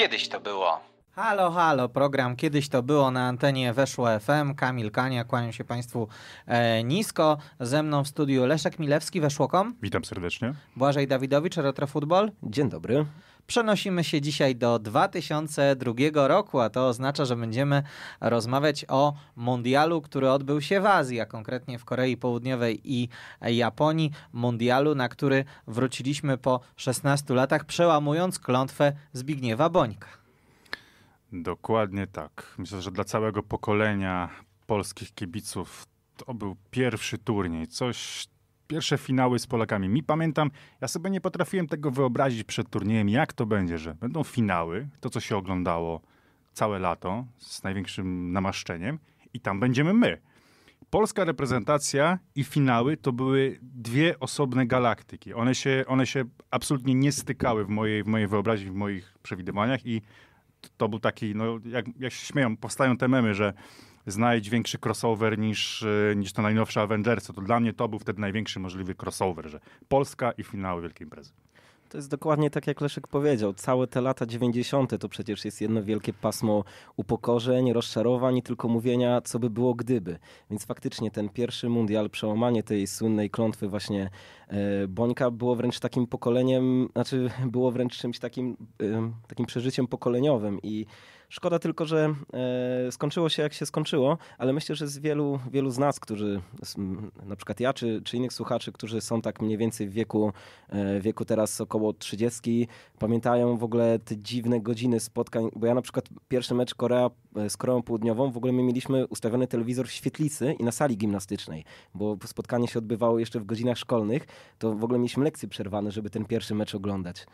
Kiedyś to było. Halo, halo, program Kiedyś to było na antenie Weszło FM. Kamil Kania, kłaniam się Państwu e, nisko. Ze mną w studiu Leszek Milewski, Weszłokom. Witam serdecznie. Błażej Dawidowicz, Retro Football. Dzień dobry. Przenosimy się dzisiaj do 2002 roku, a to oznacza, że będziemy rozmawiać o mundialu, który odbył się w Azji, a konkretnie w Korei Południowej i Japonii. Mundialu, na który wróciliśmy po 16 latach, przełamując klątwę Zbigniewa Bońka. Dokładnie tak. Myślę, że dla całego pokolenia polskich kibiców to był pierwszy turniej. Coś pierwsze finały z Polakami. Mi pamiętam, ja sobie nie potrafiłem tego wyobrazić przed turniejem, jak to będzie, że będą finały, to co się oglądało całe lato z największym namaszczeniem i tam będziemy my. Polska reprezentacja i finały to były dwie osobne galaktyki. One się, one się absolutnie nie stykały w mojej, w mojej wyobraźni, w moich przewidywaniach i to był taki, no jak, jak się śmieją, powstają te memy, że znajdź większy crossover niż, e, niż to najnowsze Avengersy. To dla mnie to był wtedy największy możliwy crossover, że Polska i finały Wielkiej Imprezy. To jest dokładnie tak, jak Leszek powiedział. Całe te lata 90. to przecież jest jedno wielkie pasmo upokorzeń, rozczarowań i tylko mówienia, co by było gdyby. Więc faktycznie ten pierwszy mundial, przełamanie tej słynnej klątwy właśnie e, Bońka było wręcz takim pokoleniem, znaczy było wręcz czymś takim, e, takim przeżyciem pokoleniowym i Szkoda tylko, że e, skończyło się jak się skończyło, ale myślę, że z wielu, wielu z nas, którzy, na przykład ja czy, czy innych słuchaczy, którzy są tak mniej więcej w wieku, e, wieku teraz około 30, pamiętają w ogóle te dziwne godziny spotkań, bo ja na przykład pierwszy mecz Korea e, z Koreą Południową, w ogóle my mieliśmy ustawiony telewizor w świetlicy i na sali gimnastycznej, bo spotkanie się odbywało jeszcze w godzinach szkolnych, to w ogóle mieliśmy lekcje przerwane, żeby ten pierwszy mecz oglądać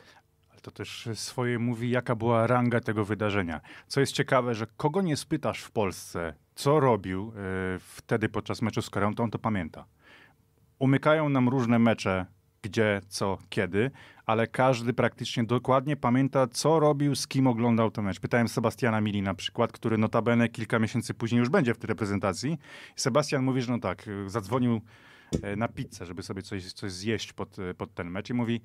ale to też swoje mówi, jaka była ranga tego wydarzenia. Co jest ciekawe, że kogo nie spytasz w Polsce, co robił e, wtedy podczas meczu z Koreą, to on to pamięta. Umykają nam różne mecze, gdzie, co, kiedy, ale każdy praktycznie dokładnie pamięta, co robił, z kim oglądał ten mecz. Pytałem Sebastiana Mili na przykład, który notabene kilka miesięcy później już będzie w tej reprezentacji. Sebastian mówi, że no tak, e, zadzwonił e, na pizzę, żeby sobie coś, coś zjeść pod, pod ten mecz i mówi,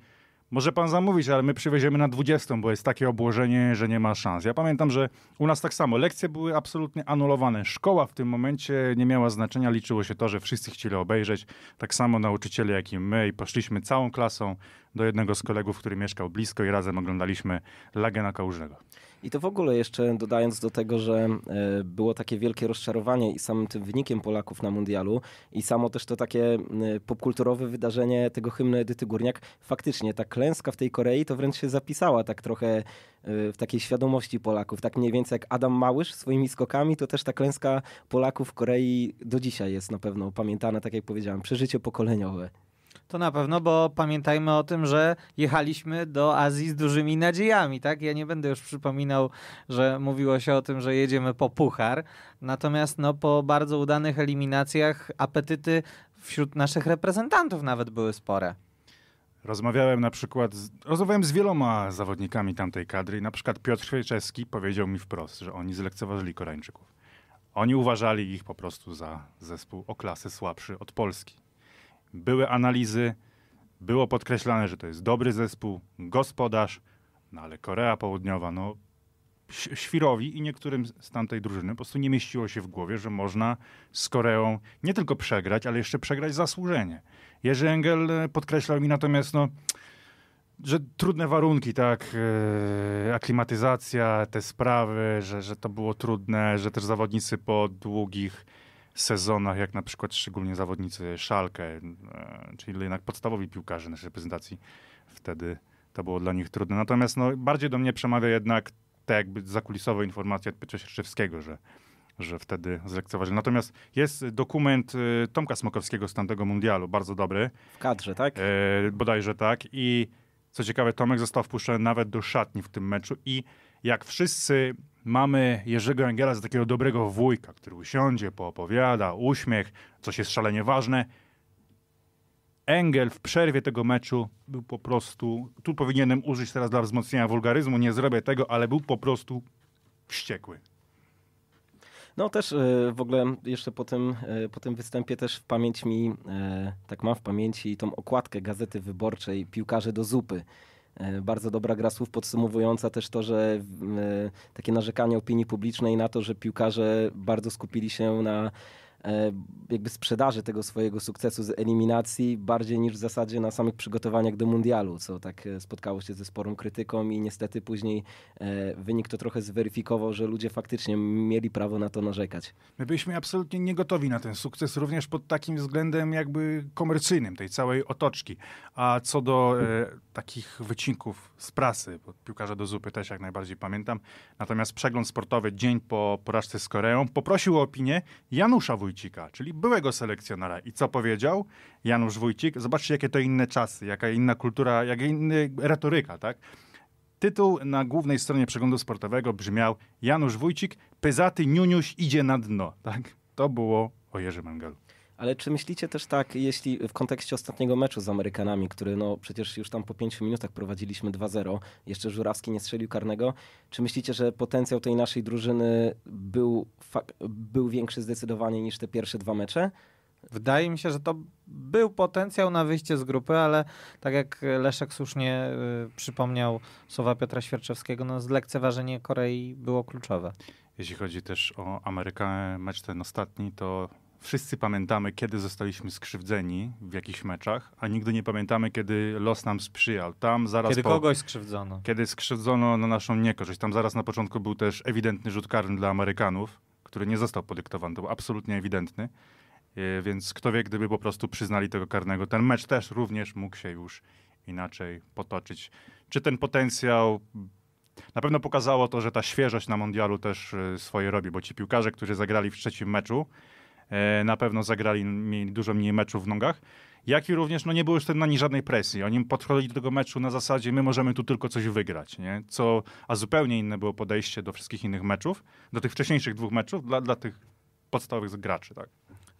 może pan zamówić, ale my przywieziemy na 20, bo jest takie obłożenie, że nie ma szans. Ja pamiętam, że u nas tak samo. Lekcje były absolutnie anulowane. Szkoła w tym momencie nie miała znaczenia. Liczyło się to, że wszyscy chcieli obejrzeć. Tak samo nauczyciele, jak i my. I poszliśmy całą klasą do jednego z kolegów, który mieszkał blisko i razem oglądaliśmy Lagena Kałużnego. I to w ogóle jeszcze dodając do tego, że e, było takie wielkie rozczarowanie i samym tym wynikiem Polaków na mundialu i samo też to takie e, popkulturowe wydarzenie tego hymnu Edyty Górniak, faktycznie ta klęska w tej Korei to wręcz się zapisała tak trochę e, w takiej świadomości Polaków. Tak mniej więcej jak Adam Małysz swoimi skokami, to też ta klęska Polaków w Korei do dzisiaj jest na pewno pamiętana, tak jak powiedziałem, przeżycie pokoleniowe. To na pewno, bo pamiętajmy o tym, że jechaliśmy do Azji z dużymi nadziejami, tak? Ja nie będę już przypominał, że mówiło się o tym, że jedziemy po puchar. Natomiast no, po bardzo udanych eliminacjach apetyty wśród naszych reprezentantów nawet były spore. Rozmawiałem na przykład, z, rozmawiałem z wieloma zawodnikami tamtej kadry na przykład Piotr Świejczewski powiedział mi wprost, że oni zlekceważyli Koreańczyków. Oni uważali ich po prostu za zespół o klasę słabszy od Polski były analizy, było podkreślane, że to jest dobry zespół, gospodarz, no ale Korea Południowa, no Świrowi i niektórym z tamtej drużyny po prostu nie mieściło się w głowie, że można z Koreą nie tylko przegrać, ale jeszcze przegrać zasłużenie. Jerzy Engel e, podkreślał mi natomiast, no, że trudne warunki, tak, yy, aklimatyzacja, te sprawy, że, że to było trudne, że też zawodnicy po długich sezonach, jak na przykład szczególnie zawodnicy Szalkę, e, czyli jednak podstawowi piłkarze naszej reprezentacji, wtedy to było dla nich trudne. Natomiast no, bardziej do mnie przemawia jednak te jakby zakulisowe informacje od Piotra Sierczewskiego, że, że wtedy zlekceważył. Natomiast jest dokument e, Tomka Smokowskiego z tamtego mundialu, bardzo dobry. W kadrze, tak? E, bodajże tak. I co ciekawe, Tomek został wpuszczony nawet do szatni w tym meczu i jak wszyscy mamy Jerzego Engela za takiego dobrego wujka, który usiądzie, poopowiada, uśmiech, coś jest szalenie ważne. Engel w przerwie tego meczu był po prostu, tu powinienem użyć teraz dla wzmocnienia wulgaryzmu, nie zrobię tego, ale był po prostu wściekły. No też e, w ogóle jeszcze po tym, e, po tym występie też w pamięć mi, e, tak mam w pamięci tą okładkę Gazety Wyborczej Piłkarze do Zupy E, bardzo dobra gra słów podsumowująca też to, że e, takie narzekanie opinii publicznej na to, że piłkarze bardzo skupili się na E, jakby sprzedaży tego swojego sukcesu z eliminacji bardziej niż w zasadzie na samych przygotowaniach do mundialu, co tak e, spotkało się ze sporą krytyką i niestety później e, wynik to trochę zweryfikował, że ludzie faktycznie mieli prawo na to narzekać. My byliśmy absolutnie niegotowi na ten sukces, również pod takim względem jakby komercyjnym tej całej otoczki. A co do e, takich wycinków z prasy, piłkarza do zupy też jak najbardziej pamiętam, natomiast przegląd sportowy dzień po porażce z Koreą poprosił o opinię Janusza Wójcika Wójcika, czyli byłego selekcjonera. I co powiedział Janusz Wójcik? Zobaczcie, jakie to inne czasy, jaka inna kultura, jaka inna retoryka, tak? Tytuł na głównej stronie przeglądu sportowego brzmiał Janusz Wójcik, pyzaty niuniuś idzie na dno, tak? To było o Jerzy Mengelu. Ale czy myślicie też tak, jeśli w kontekście ostatniego meczu z Amerykanami, który no przecież już tam po pięciu minutach prowadziliśmy 2-0, jeszcze Żurawski nie strzelił karnego, czy myślicie, że potencjał tej naszej drużyny był, był większy zdecydowanie niż te pierwsze dwa mecze? Wydaje mi się, że to był potencjał na wyjście z grupy, ale tak jak Leszek słusznie y, przypomniał słowa Piotra Świerczewskiego, no zlekceważenie Korei było kluczowe. Jeśli chodzi też o Amerykę, mecz ten ostatni, to Wszyscy pamiętamy, kiedy zostaliśmy skrzywdzeni w jakichś meczach, a nigdy nie pamiętamy, kiedy los nam sprzyjał. Tam zaraz kiedy po, kogoś skrzywdzono. Kiedy skrzywdzono na naszą niekorzyść. Tam zaraz na początku był też ewidentny rzut karny dla Amerykanów, który nie został podyktowany. To był absolutnie ewidentny. E, więc kto wie, gdyby po prostu przyznali tego karnego, ten mecz też również mógł się już inaczej potoczyć. Czy ten potencjał na pewno pokazało to, że ta świeżość na mundialu też e, swoje robi, bo ci piłkarze, którzy zagrali w trzecim meczu, E, na pewno zagrali, mieli dużo mniej meczów w nogach, jak i również no, nie było już na nich żadnej presji. Oni podchodzili do tego meczu na zasadzie, my możemy tu tylko coś wygrać, nie? Co, a zupełnie inne było podejście do wszystkich innych meczów, do tych wcześniejszych dwóch meczów, dla, dla tych podstawowych graczy, tak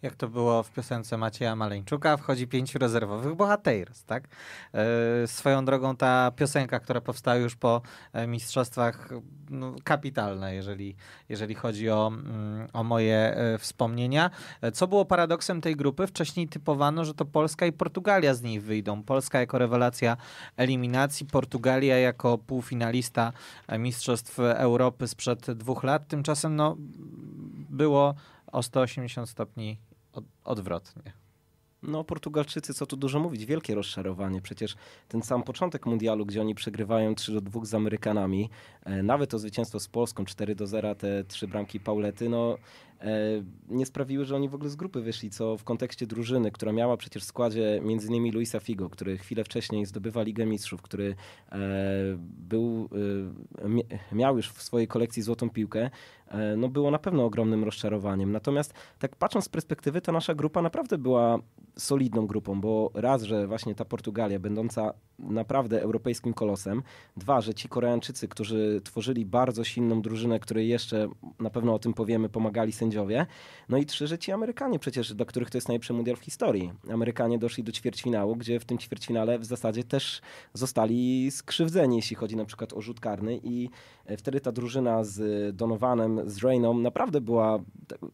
jak to było w piosence Macieja Maleńczuka, wchodzi pięciu rezerwowych bohaterów, tak? Yy, swoją drogą ta piosenka, która powstała już po e, mistrzostwach, no, kapitalna, jeżeli, jeżeli chodzi o, mm, o moje y, wspomnienia. Co było paradoksem tej grupy? Wcześniej typowano, że to Polska i Portugalia z niej wyjdą. Polska jako rewelacja eliminacji, Portugalia jako półfinalista Mistrzostw Europy sprzed dwóch lat. Tymczasem no, było o 180 stopni od, odwrotnie. No, Portugalczycy, co tu dużo mówić, wielkie rozczarowanie. Przecież ten sam początek mundialu, gdzie oni przegrywają 3 do 2 z Amerykanami, e, nawet to zwycięstwo z Polską 4 do 0, te trzy bramki Paulety, no E, nie sprawiły, że oni w ogóle z grupy wyszli, co w kontekście drużyny, która miała przecież w składzie m.in. Luisa Figo, który chwilę wcześniej zdobywa Ligę Mistrzów, który e, był, e, miał już w swojej kolekcji złotą piłkę, no było na pewno ogromnym rozczarowaniem. Natomiast tak patrząc z perspektywy, ta nasza grupa naprawdę była solidną grupą, bo raz, że właśnie ta Portugalia, będąca naprawdę europejskim kolosem, dwa, że ci Koreańczycy, którzy tworzyli bardzo silną drużynę, której jeszcze na pewno o tym powiemy, pomagali sędziowie, sędziowie. No i trzy, że ci Amerykanie przecież, do których to jest najlepszy mundial w historii. Amerykanie doszli do ćwierćfinału, gdzie w tym ćwierćfinale w zasadzie też zostali skrzywdzeni, jeśli chodzi na przykład o rzut karny i e, wtedy ta drużyna z e, Donovanem, z Reigną naprawdę była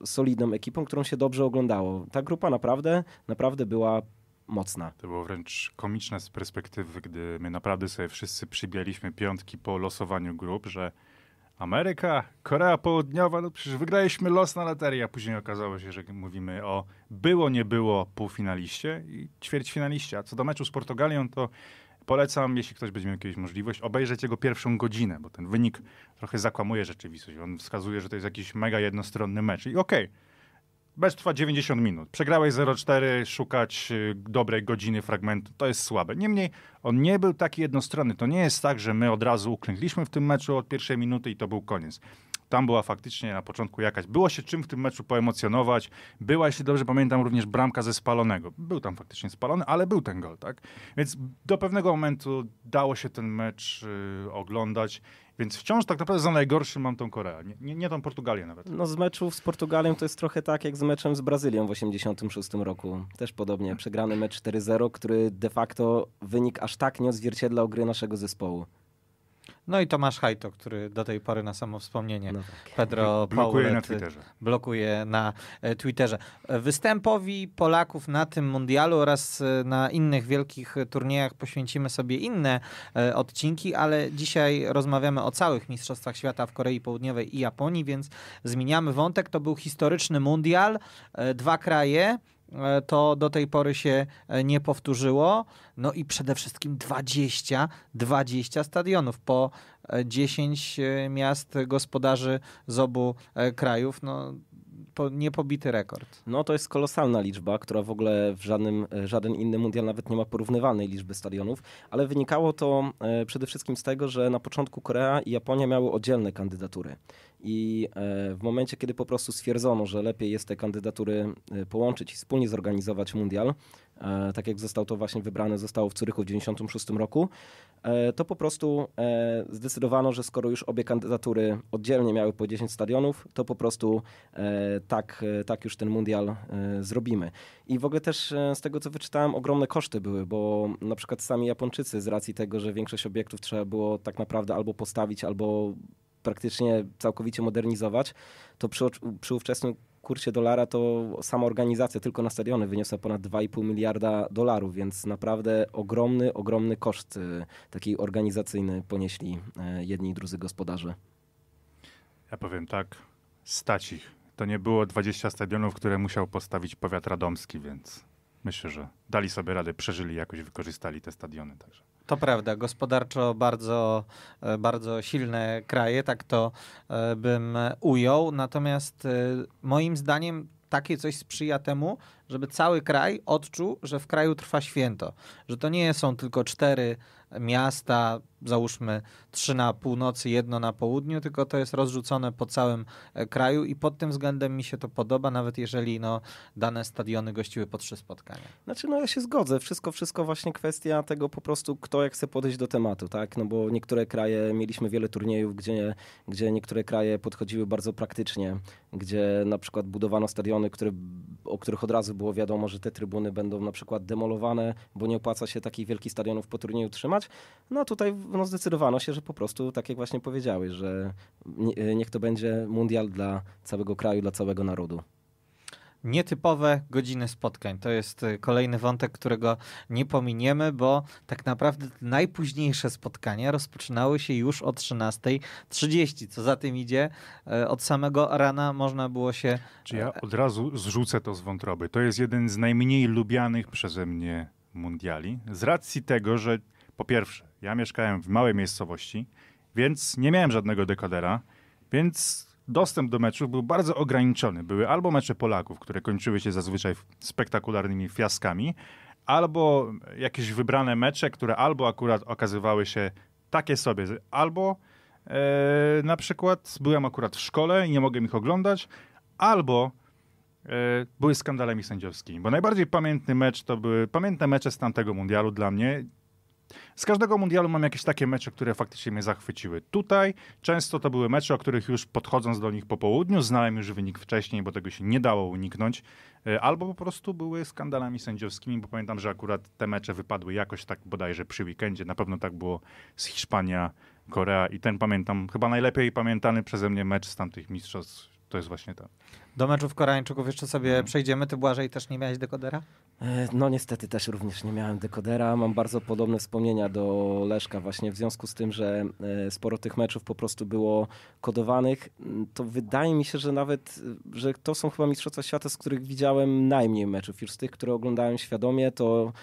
solidną ekipą, którą się dobrze oglądało. Ta grupa naprawdę, naprawdę była mocna. To było wręcz komiczne z perspektywy, gdy my naprawdę sobie wszyscy przybieliśmy piątki po losowaniu grup, że Ameryka, Korea Południowa, no przecież wygraliśmy los na loterii, a później okazało się, że mówimy o było, nie było półfinaliście i ćwierćfinaliście. A co do meczu z Portugalią, to polecam, jeśli ktoś będzie miał jakąś możliwość, obejrzeć jego pierwszą godzinę, bo ten wynik trochę zakłamuje rzeczywistość. On wskazuje, że to jest jakiś mega jednostronny mecz. I okej, okay, Mecz trwa 90 minut. Przegrałeś 0-4, szukać y, dobrej godziny fragmentu, to jest słabe. Niemniej on nie był taki jednostronny. To nie jest tak, że my od razu uklękliśmy w tym meczu od pierwszej minuty i to był koniec. Tam była faktycznie na początku jakaś. Było się czym w tym meczu poemocjonować. Była, jeśli dobrze pamiętam, również bramka ze spalonego. Był tam faktycznie spalony, ale był ten gol, tak? Więc do pewnego momentu dało się ten mecz yy, oglądać więc wciąż tak naprawdę za najgorszym mam tą Koreę, nie, nie, nie tą Portugalię nawet. No z meczów z Portugalią to jest trochę tak jak z meczem z Brazylią w 86 roku. Też podobnie, przegrany mecz 4-0, który de facto wynik aż tak nie odzwierciedlał gry naszego zespołu. No i Tomasz Hajto, który do tej pory na samo wspomnienie no tak. Pedro blokuje Paulet na Twitterze. blokuje na e, Twitterze. Występowi Polaków na tym mundialu oraz e, na innych wielkich e, turniejach poświęcimy sobie inne odcinki, ale dzisiaj rozmawiamy o całych Mistrzostwach Świata w Korei Południowej i Japonii, więc zmieniamy wątek. To był historyczny mundial, dwa kraje E, to do tej pory się e, nie powtórzyło. No i przede wszystkim 20, 20 stadionów po 10 e, miast gospodarzy z obu krajów. No, po, niepobity rekord. No to jest kolosalna liczba, która w ogóle w żadnym, żaden inny mundial nawet nie ma porównywanej liczby stadionów, ale wynikało to e, przede wszystkim z tego, że na początku Korea i Japonia miały oddzielne kandydatury. I e, w momencie, kiedy po prostu stwierdzono, że lepiej jest te kandydatury e, połączyć i wspólnie zorganizować mundial, E, tak jak został to właśnie wybrane, zostało w Curychu w 1996 roku, e, to po prostu e, zdecydowano, że skoro już obie kandydatury oddzielnie miały po 10 stadionów, to po prostu tak, tak już ten mundial zrobimy. I w ogóle też z tego, co wyczytałem, ogromne koszty były, bo na przykład sami Japończycy z racji tego, że większość obiektów trzeba było tak naprawdę albo postawić, albo praktycznie całkowicie modernizować, to przy, przy ówczesnym kursie dolara to sama organizacja tylko na stadiony wyniosła ponad 2,5 miliarda dolarów, więc naprawdę ogromny, ogromny koszt e, taki organizacyjny ponieśli e, jedni i drudzy gospodarze. Ja powiem tak, stać ich. To nie było 20 stadionów, które musiał postawić powiat radomski, więc myślę, że dali sobie radę, przeżyli jakoś, wykorzystali te stadiony także. To prawda, gospodarczo bardzo, e, bardzo silne kraje, tak to e, bym ujął. Natomiast e, moim zdaniem takie coś sprzyja temu, żeby cały kraj odczuł, że w kraju trwa święto. Że to nie są tylko cztery miasta, załóżmy trzy na północy, jedno na południu, tylko to jest rozrzucone po całym e, kraju i pod tym względem mi się to podoba, nawet jeżeli no, dane stadiony gościły po trzy spotkania. Znaczy, no ja się zgodzę. Wszystko, wszystko właśnie kwestia tego po prostu, kto jak chce podejść do tematu, tak? No bo niektóre kraje, mieliśmy wiele turniejów, gdzie, gdzie niektóre kraje podchodziły bardzo praktycznie, gdzie na przykład budowano stadiony, które, o których od razu było wiadomo, że te trybuny będą na przykład demolowane, bo nie opłaca się takich wielkich stadionów po turnieju trzymać. No tutaj no, zdecydowano się, że po prostu, tak jak właśnie powiedziałeś, że nie, e, niech to będzie mundial dla całego kraju, dla całego narodu nietypowe godziny spotkań. To jest e, kolejny wątek, którego nie pominiemy, bo tak naprawdę najpóźniejsze spotkania rozpoczynały się już o 13.30. Co za tym idzie, e, od samego rana można było się. Czy ja od razu zrzucę to z wątroby? To jest jeden z najmniej lubianych przeze mnie mundiali. Z racji tego, że po pierwsze, ja mieszkałem w małej miejscowości, więc nie miałem żadnego dekodera, więc dostęp do meczów był bardzo ograniczony. Były albo mecze Polaków, które kończyły się zazwyczaj spektakularnymi fiaskami, albo jakieś wybrane mecze, które albo akurat okazywały się takie sobie, albo e, na przykład byłem akurat w szkole i nie mogłem ich oglądać, albo e, były skandalami sędziowskimi. Bo najbardziej pamiętny mecz to były pamiętne mecze z tamtego mundialu dla mnie. Z każdego mundialu mam jakieś takie mecze, które faktycznie mnie zachwyciły. Tutaj często to były mecze, o których już podchodząc do nich po południu, znałem już wynik wcześniej, bo tego się nie dało uniknąć, e, albo po prostu były skandalami sędziowskimi, bo pamiętam, że akurat te mecze wypadły jakoś tak bodajże przy weekendzie, na pewno tak było z Hiszpania, Korea i ten pamiętam, chyba najlepiej pamiętany przeze mnie mecz z tamtych mistrzostw to jest właśnie to. Do meczów Koreańczyków jeszcze sobie mhm. przejdziemy. Ty, Błażej, też nie miałeś dekodera? E, no niestety też również nie miałem dekodera. Mam bardzo podobne wspomnienia do Leszka właśnie w związku z tym, że e, sporo tych meczów po prostu było kodowanych. Mm, to wydaje mi się, że nawet, e, że to są chyba Mistrzostwa Świata, z których widziałem najmniej meczów. Już z tych, które oglądałem świadomie, to,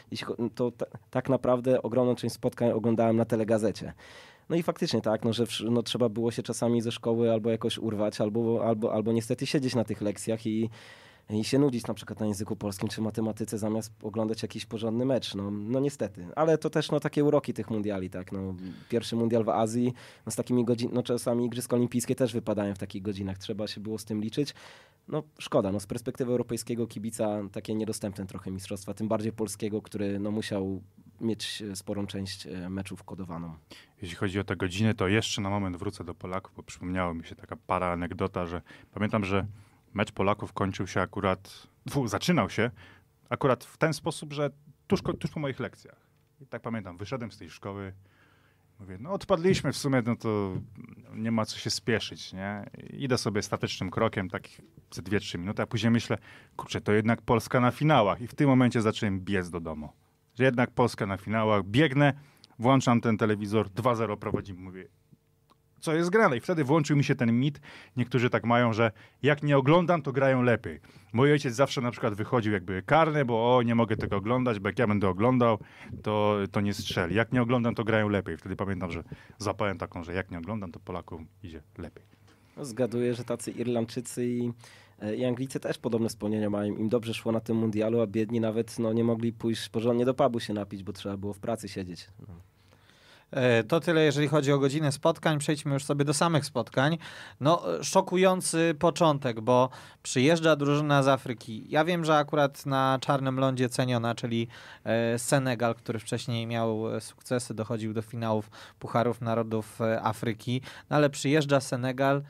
to tak naprawdę ogromną część spotkań oglądałem na telegazecie. No i faktycznie tak, no, że no, trzeba było się czasami ze szkoły albo jakoś urwać, albo, albo, albo niestety siedzieć na tych lekcjach i i się nudzić na przykład na języku polskim czy matematyce zamiast oglądać jakiś porządny mecz. No, no niestety. Ale to też no, takie uroki tych mundiali, tak. No, pierwszy mundial w Azji no, z takimi godzinami, no czasami Igrzyska Olimpijskie też wypadają w takich godzinach. Trzeba się było z tym liczyć. No szkoda, no z perspektywy europejskiego kibica takie niedostępne trochę mistrzostwa, tym bardziej polskiego, który no musiał mieć e, sporą część e, meczów kodowaną. Jeśli chodzi o te godziny, to jeszcze na moment wrócę do Polaków, bo przypomniała mi się taka para anegdota, że pamiętam, że mecz Polaków kończył się akurat, zaczynał się akurat w ten sposób, że tuż, tuż po moich lekcjach. I tak pamiętam, wyszedłem z tej szkoły, mówię, no odpadliśmy w sumie, no to nie ma co się spieszyć, nie? Idę sobie statycznym krokiem, tak ze 2-3 minuty, a później myślę, kurczę, to jednak Polska na finałach. I w tym momencie zacząłem biec do domu. Że jednak Polska na finałach, biegnę, włączam ten telewizor, 2-0 prowadzimy, mówię, co jest grane. I wtedy włączył mi się ten mit. Niektórzy tak mają, że jak nie oglądam, to grają lepiej. Mój ojciec zawsze na przykład wychodził jakby karny, bo o, nie mogę tego oglądać, bo jak ja będę oglądał, to, to nie strzeli. Jak nie oglądam, to grają lepiej. Wtedy pamiętam, że zapałem taką, że jak nie oglądam, to Polakom idzie lepiej. Zgaduję, że tacy Irlandczycy i, e, i Anglicy też podobne wspomnienia mają. Im dobrze szło na tym mundialu, a biedni nawet no, nie mogli pójść porządnie do pubu się napić, bo trzeba było w pracy siedzieć. No. E, to tyle, jeżeli chodzi o godzinę spotkań. Przejdźmy już sobie do samych spotkań. No, szokujący początek, bo przyjeżdża drużyna z Afryki. Ja wiem, że akurat na czarnym lądzie ceniona, czyli e, Senegal, który wcześniej miał e, sukcesy, dochodził do finałów Pucharów Narodów Afryki, no, ale przyjeżdża Senegal,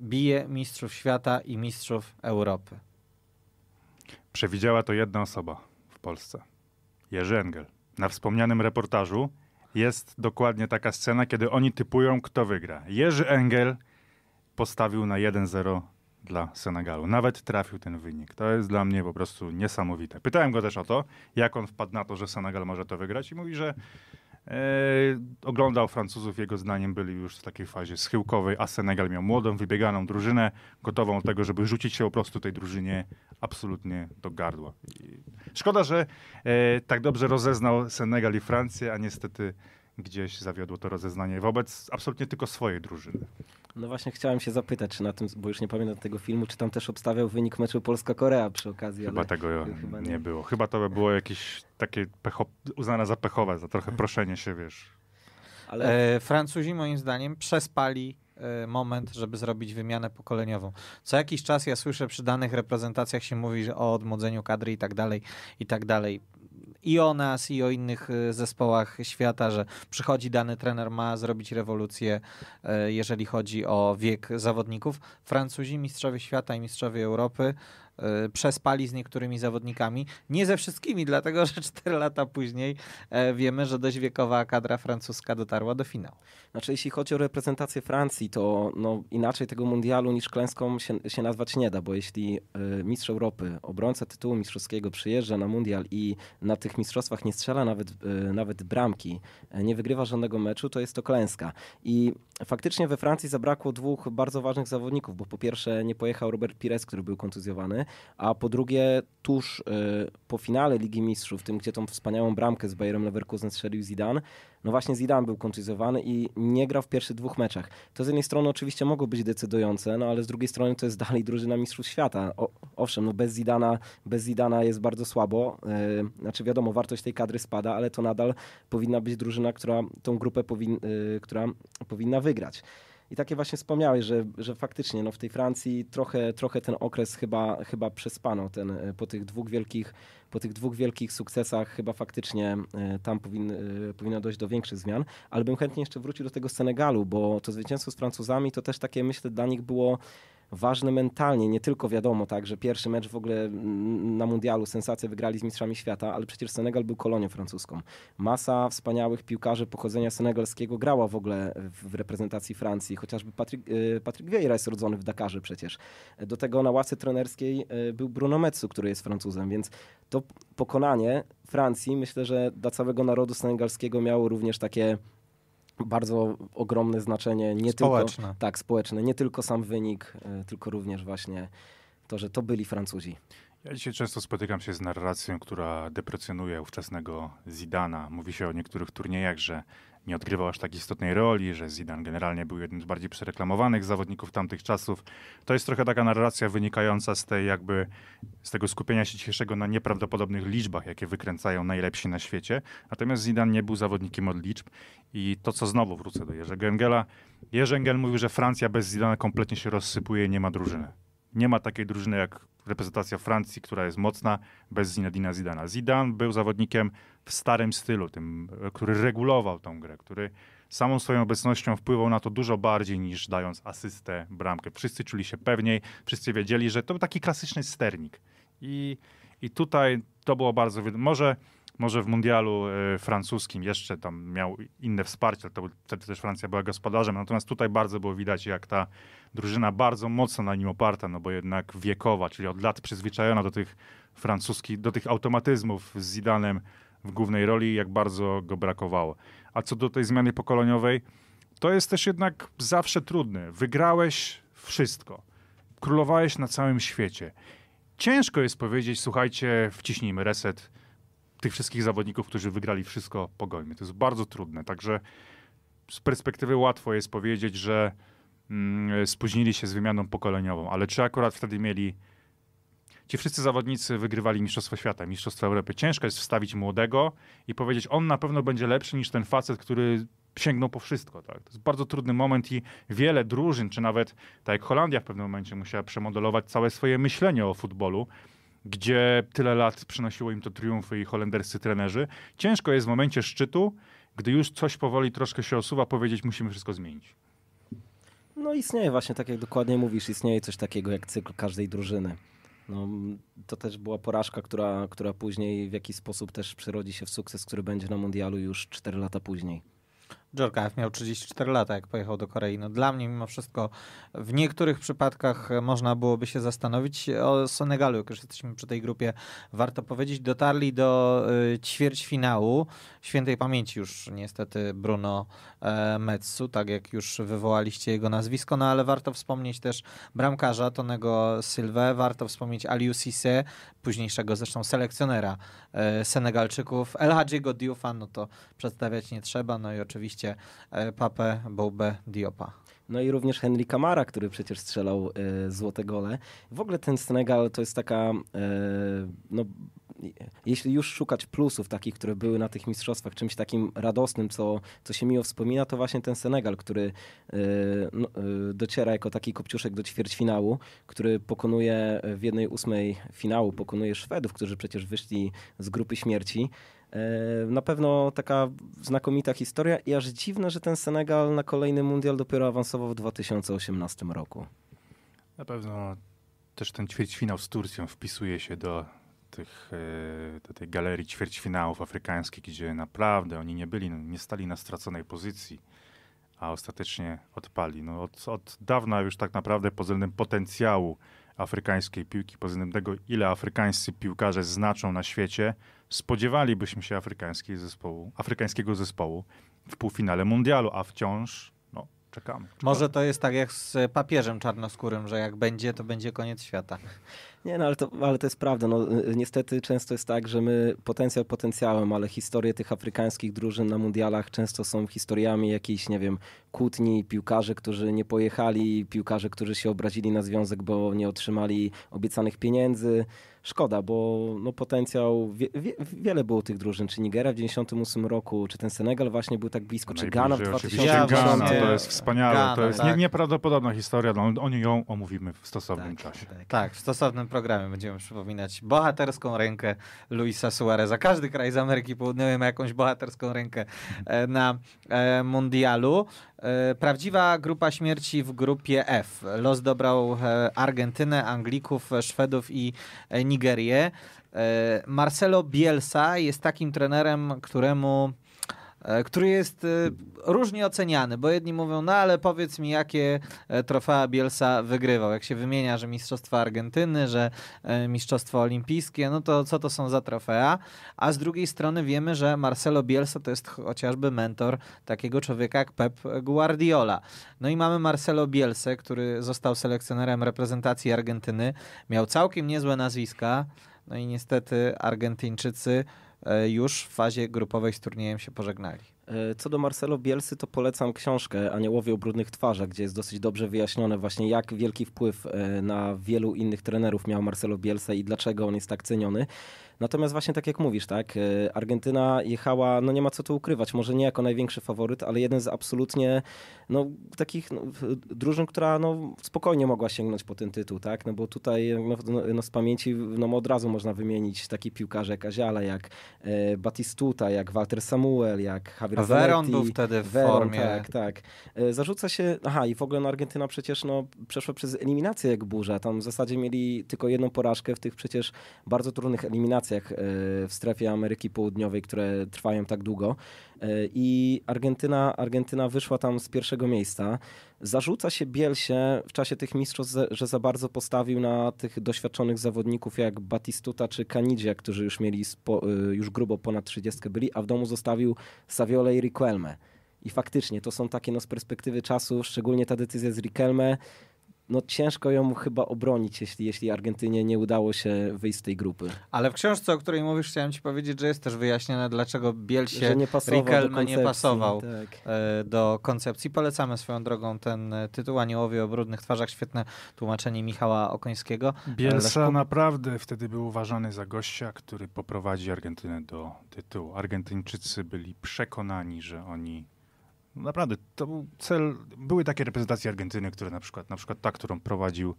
bije mistrzów świata i mistrzów Europy. Przewidziała to jedna osoba w Polsce. Jerzy Engel. Na wspomnianym reportażu jest dokładnie taka scena, kiedy oni typują, kto wygra. Jerzy Engel postawił na 1-0 dla Senegalu. Nawet trafił ten wynik. To jest dla mnie po prostu niesamowite. Pytałem go też o to, jak on wpadł na to, że Senegal może to wygrać i mówi, że E, oglądał Francuzów, jego zdaniem byli już w takiej fazie schyłkowej, a Senegal miał młodą, wybieganą drużynę, gotową do tego, żeby rzucić się po prostu tej drużynie absolutnie do gardła. Szkoda, że e, tak dobrze rozeznał Senegal i Francję, a niestety gdzieś zawiodło to rozeznanie wobec absolutnie tylko swojej drużyny. No właśnie chciałem się zapytać, czy na tym, bo już nie pamiętam tego filmu, czy tam też obstawiał wynik meczu Polska-Korea przy okazji. Chyba tego chyba nie. nie. było. Chyba to by było jakieś takie pecho, uznane za pechowe, za trochę proszenie się, wiesz. Ale... E, Francuzi moim zdaniem przespali E, moment, żeby zrobić wymianę pokoleniową. Co jakiś czas ja słyszę przy danych reprezentacjach się mówi że o odmłodzeniu kadry i tak dalej, i tak dalej. I o nas, i o innych e, zespołach świata, że przychodzi dany trener, ma zrobić rewolucję, e, jeżeli chodzi o wiek zawodników. Francuzi, mistrzowie świata i mistrzowie Europy przespali z niektórymi zawodnikami. Nie ze wszystkimi, dlatego że 4 lata później wiemy, że dość wiekowa kadra francuska dotarła do finału. Znaczy, jeśli chodzi o reprezentację Francji, to no, inaczej tego mundialu niż klęską się, się nazwać nie da, bo jeśli y, mistrz Europy, obrońca tytułu mistrzowskiego przyjeżdża na mundial i na tych mistrzostwach nie strzela nawet, y, nawet bramki, y, nie wygrywa żadnego meczu, to jest to klęska. I faktycznie we Francji zabrakło dwóch bardzo ważnych zawodników, bo po pierwsze nie pojechał Robert Pires, który był kontuzjowany, a po drugie tuż y, po finale Ligi Mistrzów, tym gdzie tą wspaniałą bramkę z Bayerem Leverkusen strzelił Zidane, no właśnie Zidane był kontuzjowany i nie grał w pierwszych dwóch meczach. To z jednej strony oczywiście mogło być decydujące, no ale z drugiej strony to jest dalej drużyna Mistrzów Świata. O, owszem, no bez Zidana, bez Zidana jest bardzo słabo. Yy, znaczy wiadomo, wartość tej kadry spada, ale to nadal powinna być drużyna, która tą grupę powin, yy, która powinna wygrać. I takie właśnie wspomniałeś, że, że faktycznie no, w tej Francji trochę, trochę ten okres chyba, chyba przespano ten, e, po, tych dwóch wielkich, po tych dwóch wielkich sukcesach chyba faktycznie e, tam powin, e, powinno dojść do większych zmian. Ale bym chętnie jeszcze wrócił do tego Senegalu, bo to zwycięstwo z Francuzami to też takie myślę dla nich było ważne mentalnie, nie tylko wiadomo, tak, że pierwszy mecz w ogóle na mundialu, sensację wygrali z mistrzami świata, ale przecież Senegal był kolonią francuską. Masa wspaniałych piłkarzy pochodzenia senegalskiego grała w ogóle w reprezentacji Francji, chociażby Patryk, y, Patryk Vieira jest rodzony w Dakarze przecież. Do tego na ławce trenerskiej y, był Bruno Metsu, który jest Francuzem, więc to pokonanie Francji myślę, że dla całego narodu senegalskiego miało również takie bardzo ogromne znaczenie nie społeczne. tylko tak społeczne, nie tylko sam wynik, e, tylko również właśnie to, że to byli Francuzi. Ja dzisiaj często spotykam się z narracją, która deprecjonuje ówczesnego Zidana. Mówi się o niektórych turniejach, że nie odgrywał aż tak istotnej roli, że Zidane generalnie był jednym z bardziej przereklamowanych zawodników tamtych czasów. To jest trochę taka narracja wynikająca z tej jakby z tego skupienia się dzisiejszego na nieprawdopodobnych liczbach, jakie wykręcają najlepsi na świecie. Natomiast Zidane nie był zawodnikiem od liczb i to co znowu wrócę do Jerzego Engela. Jerzy Engel mówił, że Francja bez Zidana kompletnie się rozsypuje i nie ma drużyny. Nie ma takiej drużyny jak reprezentacja Francji, która jest mocna bez Zinedina Zidana. Zidan był zawodnikiem w starym stylu, tym, który regulował tą grę, który samą swoją obecnością wpływał na to dużo bardziej niż dając asystę, bramkę. Wszyscy czuli się pewniej, wszyscy wiedzieli, że to był taki klasyczny sternik. I, i tutaj to było bardzo... Może, może w mundialu e, francuskim jeszcze tam miał inne wsparcie, to wtedy też Francja była gospodarzem, natomiast tutaj bardzo było widać, jak ta drużyna bardzo mocno na nim oparta, no bo jednak wiekowa, czyli od lat przyzwyczajona do tych francuskich, do tych automatyzmów z Zidanem, w głównej roli, jak bardzo go brakowało. A co do tej zmiany pokoleniowej, to jest też jednak zawsze trudne. Wygrałeś wszystko. Królowałeś na całym świecie. Ciężko jest powiedzieć, słuchajcie, wciśnijmy reset tych wszystkich zawodników, którzy wygrali wszystko, pogońmy. To jest bardzo trudne. Także z perspektywy łatwo jest powiedzieć, że mm, spóźnili się z wymianą pokoleniową, ale czy akurat wtedy mieli Ci wszyscy zawodnicy wygrywali Mistrzostwo Świata, Mistrzostwo Europy. Ciężko jest wstawić młodego i powiedzieć, on na pewno będzie lepszy niż ten facet, który sięgnął po wszystko. Tak? To jest bardzo trudny moment i wiele drużyn, czy nawet tak jak Holandia w pewnym momencie musiała przemodelować całe swoje myślenie o futbolu, gdzie tyle lat przynosiło im to triumfy i holenderscy trenerzy. Ciężko jest w momencie szczytu, gdy już coś powoli troszkę się osuwa, powiedzieć musimy wszystko zmienić. No istnieje właśnie, tak jak dokładnie mówisz, istnieje coś takiego jak cykl każdej drużyny. No, to też była porażka, która, która później w jakiś sposób też przerodzi się w sukces, który będzie na mundialu już 4 lata później. Jorkaev miał 34 lata, jak pojechał do Korei. No dla mnie mimo wszystko w niektórych przypadkach e, można byłoby się zastanowić e, o Senegalu, jak już jesteśmy przy tej grupie, warto powiedzieć, dotarli do y, ćwierćfinału świętej pamięci już niestety Bruno Metsu, tak jak już wywołaliście jego nazwisko, no ale warto wspomnieć też bramkarza Tonego Sylwę, warto wspomnieć Aliu Sisse, późniejszego zresztą selekcjonera Senegalczyków, El Hadziego Diufa, no to przedstawiać nie trzeba, no i oczywiście oczywiście e, Pape Bobe Diopa. No i również Henry Kamara, który przecież strzelał e, złote gole. W ogóle ten Senegal to jest taka e, no, jeśli już szukać plusów takich, które były na tych mistrzostwach, czymś takim radosnym, co, co się miło wspomina, to właśnie ten Senegal, który yy, yy, dociera jako taki kopciuszek do ćwierćfinału, który pokonuje w jednej ósmej finału, pokonuje Szwedów, którzy przecież wyszli z grupy śmierci. E, na pewno taka znakomita historia i aż dziwne, że ten Senegal na kolejny mundial dopiero awansował w 2018 roku. Na pewno też ten ćwierćfinał z Turcją wpisuje się do tych, e, do tej galerii ćwierćfinałów afrykańskich, gdzie naprawdę oni nie byli, no, nie stali na straconej pozycji, a ostatecznie odpali. No od, od dawna już tak naprawdę pod względem potencjału afrykańskiej piłki, pod względem tego, ile afrykańscy piłkarze znaczą na świecie, spodziewalibyśmy się afrykańskiego zespołu, afrykańskiego zespołu w półfinale mundialu, a wciąż no, czekam czekamy. Może to jest tak jak z papieżem czarnoskórym, że jak będzie, to będzie koniec świata. Nie, no ale to, ale to jest prawda. No, y, niestety często jest tak, że my potencjał potencjałem, ale historie tych afrykańskich drużyn na mundialach często są historiami jakiejś, nie wiem, kłótni, piłkarzy, którzy nie pojechali, piłkarzy, którzy się obrazili na związek, bo nie otrzymali obiecanych pieniędzy szkoda, bo no, potencjał, wie, wie, wiele było tych drużyn, czy Nigera w 98 roku, czy ten Senegal właśnie był tak blisko, czy Ghana w 2000 ja to jest wspaniałe, to jest tak. nie, nieprawdopodobna historia, no, o ją omówimy w stosownym tak, czasie. Tak. tak, w stosownym programie będziemy przypominać bohaterską rękę Luisa Suareza. Każdy kraj z Ameryki Południowej ma jakąś bohaterską rękę e, na e, mundialu. E, prawdziwa grupa śmierci w grupie F. Los dobrał e, Argentynę, Anglików, e, Szwedów i Nigerię. Marcelo Bielsa jest takim trenerem, któremu E, który jest e, różnie oceniany, bo jedni mówią, no ale powiedz mi, jakie e, trofea Bielsa wygrywał. Jak się wymienia, że Mistrzostwa Argentyny, że Mistrzostwa Olimpijskie, no to co to są za trofea? A z drugiej strony wiemy, że Marcelo Bielsa to jest chociażby mentor takiego człowieka jak Pep Guardiola. No i mamy Marcelo Bielsa, który został selekcjonerem reprezentacji Argentyny, miał całkiem niezłe nazwiska, no i niestety Argentyńczycy E, już w fazie grupowej z turniejem się pożegnali. E, co do Marcelo Bielsy, to polecam książkę Aniołowie o brudnych twarzach, gdzie jest dosyć dobrze wyjaśnione właśnie jak wielki wpływ e, na wielu innych trenerów miał Marcelo Bielsa i dlaczego on jest tak ceniony. Natomiast właśnie tak jak mówisz, tak, e, Argentyna jechała, no nie ma co tu ukrywać, może nie jako największy faworyt, ale jeden z absolutnie no, takich no, drużyn, która no, spokojnie mogła sięgnąć po ten tytuł, tak, no bo tutaj no, no, no z pamięci no, od razu można wymienić taki piłkarze, jak Aziala, jak e, Batistuta, jak Walter Samuel, jak Javier A Veron był wtedy w Veron, formie. Tak, tak. E, zarzuca się, aha i w ogóle no, Argentyna przecież no, przeszła przez eliminację jak burza, tam w zasadzie mieli tylko jedną porażkę w tych przecież bardzo trudnych eliminacjach, E, w strefie Ameryki Południowej, które trwają tak długo. E, I Argentyna, Argentyna wyszła tam z pierwszego miejsca. Zarzuca się Bielsie w czasie tych mistrzostw, że za bardzo postawił na tych doświadczonych zawodników jak Batistuta czy Canidia, którzy już mieli spo, e, już grubo ponad 30 byli, a w domu zostawił Saviole i Riquelme. I faktycznie to są takie no, z perspektywy czasu, szczególnie ta decyzja z Riquelme, no ciężko ją chyba obronić, jeśli, jeśli Argentynie nie udało się wyjść z tej grupy. Ale w książce, o której mówisz, chciałem ci powiedzieć, że jest też wyjaśnione, dlaczego Biel się nie pasował, nie pasował tak. E, do koncepcji. Polecamy swoją drogą ten e, tytuł Aniołowie o brudnych twarzach, świetne tłumaczenie Michała Okońskiego. Bielsa naprawdę wtedy był uważany za gościa, który poprowadzi Argentynę do tytułu. Argentyńczycy byli przekonani, że oni Naprawdę, to był cel. Były takie reprezentacje Argentyny, które na przykład, na przykład ta, którą prowadził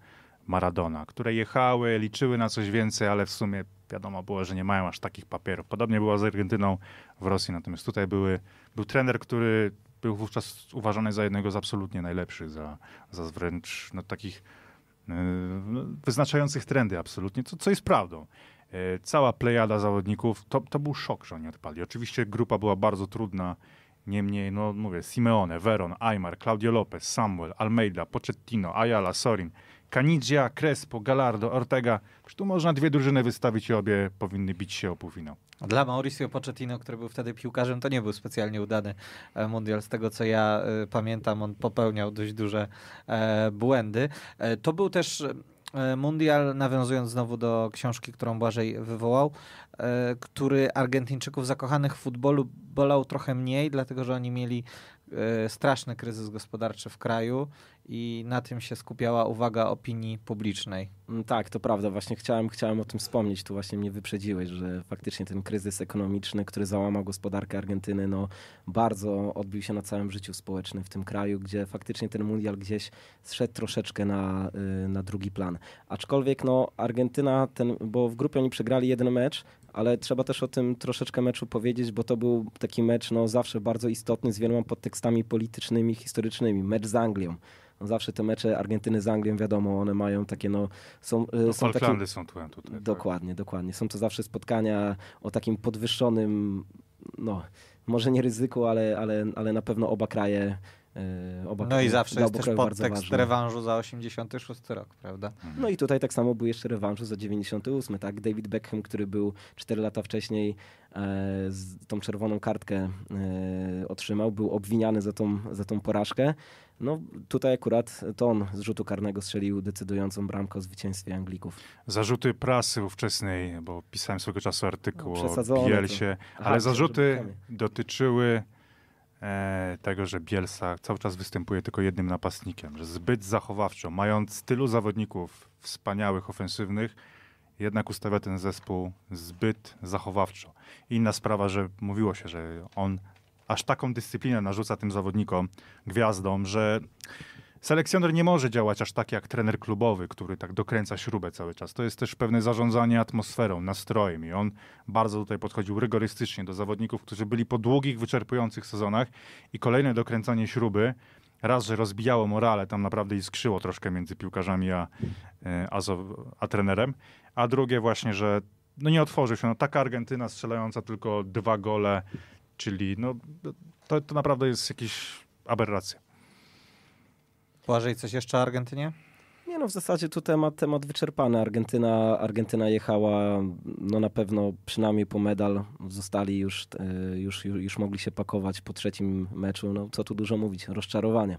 Maradona, które jechały, liczyły na coś więcej, ale w sumie wiadomo było, że nie mają aż takich papierów. Podobnie było z Argentyną w Rosji, natomiast tutaj były, był trener, który był wówczas uważany za jednego z absolutnie najlepszych, za, za wręcz no, takich yy, wyznaczających trendy absolutnie, co, co jest prawdą. Yy, cała plejada zawodników, to, to był szok, że oni odpali. Oczywiście grupa była bardzo trudna, Niemniej, no mówię, Simeone, Veron, Aymar, Claudio Lopez, Samuel, Almeida, Pochettino, Ayala, Sorin, Canigia, Crespo, Gallardo, Ortega. Przecież tu można dwie drużyny wystawić i obie powinny bić się o półfinał. Dla Mauricio Pochettino, który był wtedy piłkarzem, to nie był specjalnie udany e, mundial. Z tego co ja e, pamiętam, on popełniał dość duże e, błędy. to był też E, mundial, nawiązując znowu do książki, którą Błażej wywołał, e, który Argentyńczyków zakochanych w futbolu bolał trochę mniej, dlatego że oni mieli e, straszny kryzys gospodarczy w kraju i na tym się skupiała uwaga opinii publicznej. Mm, tak, to prawda. Właśnie chciałem, chciałem o tym wspomnieć. Tu właśnie mnie wyprzedziłeś, że faktycznie ten kryzys ekonomiczny, który załamał gospodarkę Argentyny, no bardzo odbił się na całym życiu społecznym w tym kraju, gdzie faktycznie ten mundial gdzieś zszedł troszeczkę na, y, na drugi plan. Aczkolwiek no Argentyna, ten, bo w grupie oni przegrali jeden mecz, ale trzeba też o tym troszeczkę meczu powiedzieć, bo to był taki mecz no, zawsze bardzo istotny z wieloma podtekstami politycznymi, historycznymi. Mecz z Anglią. zawsze te mecze Argentyny z Anglią, wiadomo, one mają takie no, są, no, są Falklandy są tutaj. Tak? Dokładnie, tak? dokładnie. Są to zawsze spotkania o takim podwyższonym, no, może nie ryzyku, ale, ale, ale na pewno oba kraje Y, no i zawsze jest też podtekst rewanżu za 86 rok, prawda? Mhm. No i tutaj tak samo był jeszcze rewanżu za 98, tak? David Beckham, który był 4 lata wcześniej, e, tą czerwoną kartkę e, otrzymał, był obwiniany za tą, za tą porażkę. No tutaj akurat to on z rzutu karnego strzelił decydującą bramkę o zwycięstwie Anglików. Zarzuty prasy ówczesnej, bo pisałem swego czasu artykuł no, o Bielsie, ale zarzuty dotyczyły E, tego, że Bielsa cały czas występuje tylko jednym napastnikiem, że zbyt zachowawczo, mając tylu zawodników wspaniałych, ofensywnych, jednak ustawia ten zespół zbyt zachowawczo. Inna sprawa, że mówiło się, że on aż taką dyscyplinę narzuca tym zawodnikom, gwiazdom, że selekcjoner nie może działać aż tak jak trener klubowy, który tak dokręca śrubę cały czas. To jest też pewne zarządzanie atmosferą, nastrojem i on bardzo tutaj podchodził rygorystycznie do zawodników, którzy byli po długich, wyczerpujących sezonach i kolejne dokręcanie śruby raz, że rozbijało morale, tam naprawdę iskrzyło troszkę między piłkarzami a, e, a, a trenerem, a drugie właśnie, że no nie otworzył się. No, taka Argentyna strzelająca tylko dwa gole, czyli no, to, to naprawdę jest jakiś aberracja. Błażej, coś jeszcze o Argentynie? Nie no, w zasadzie tu temat, temat wyczerpany. Argentyna, Argentyna jechała no na pewno przynajmniej po medal. Zostali już, e, już, już, już mogli się pakować po trzecim meczu. No co tu dużo mówić, rozczarowanie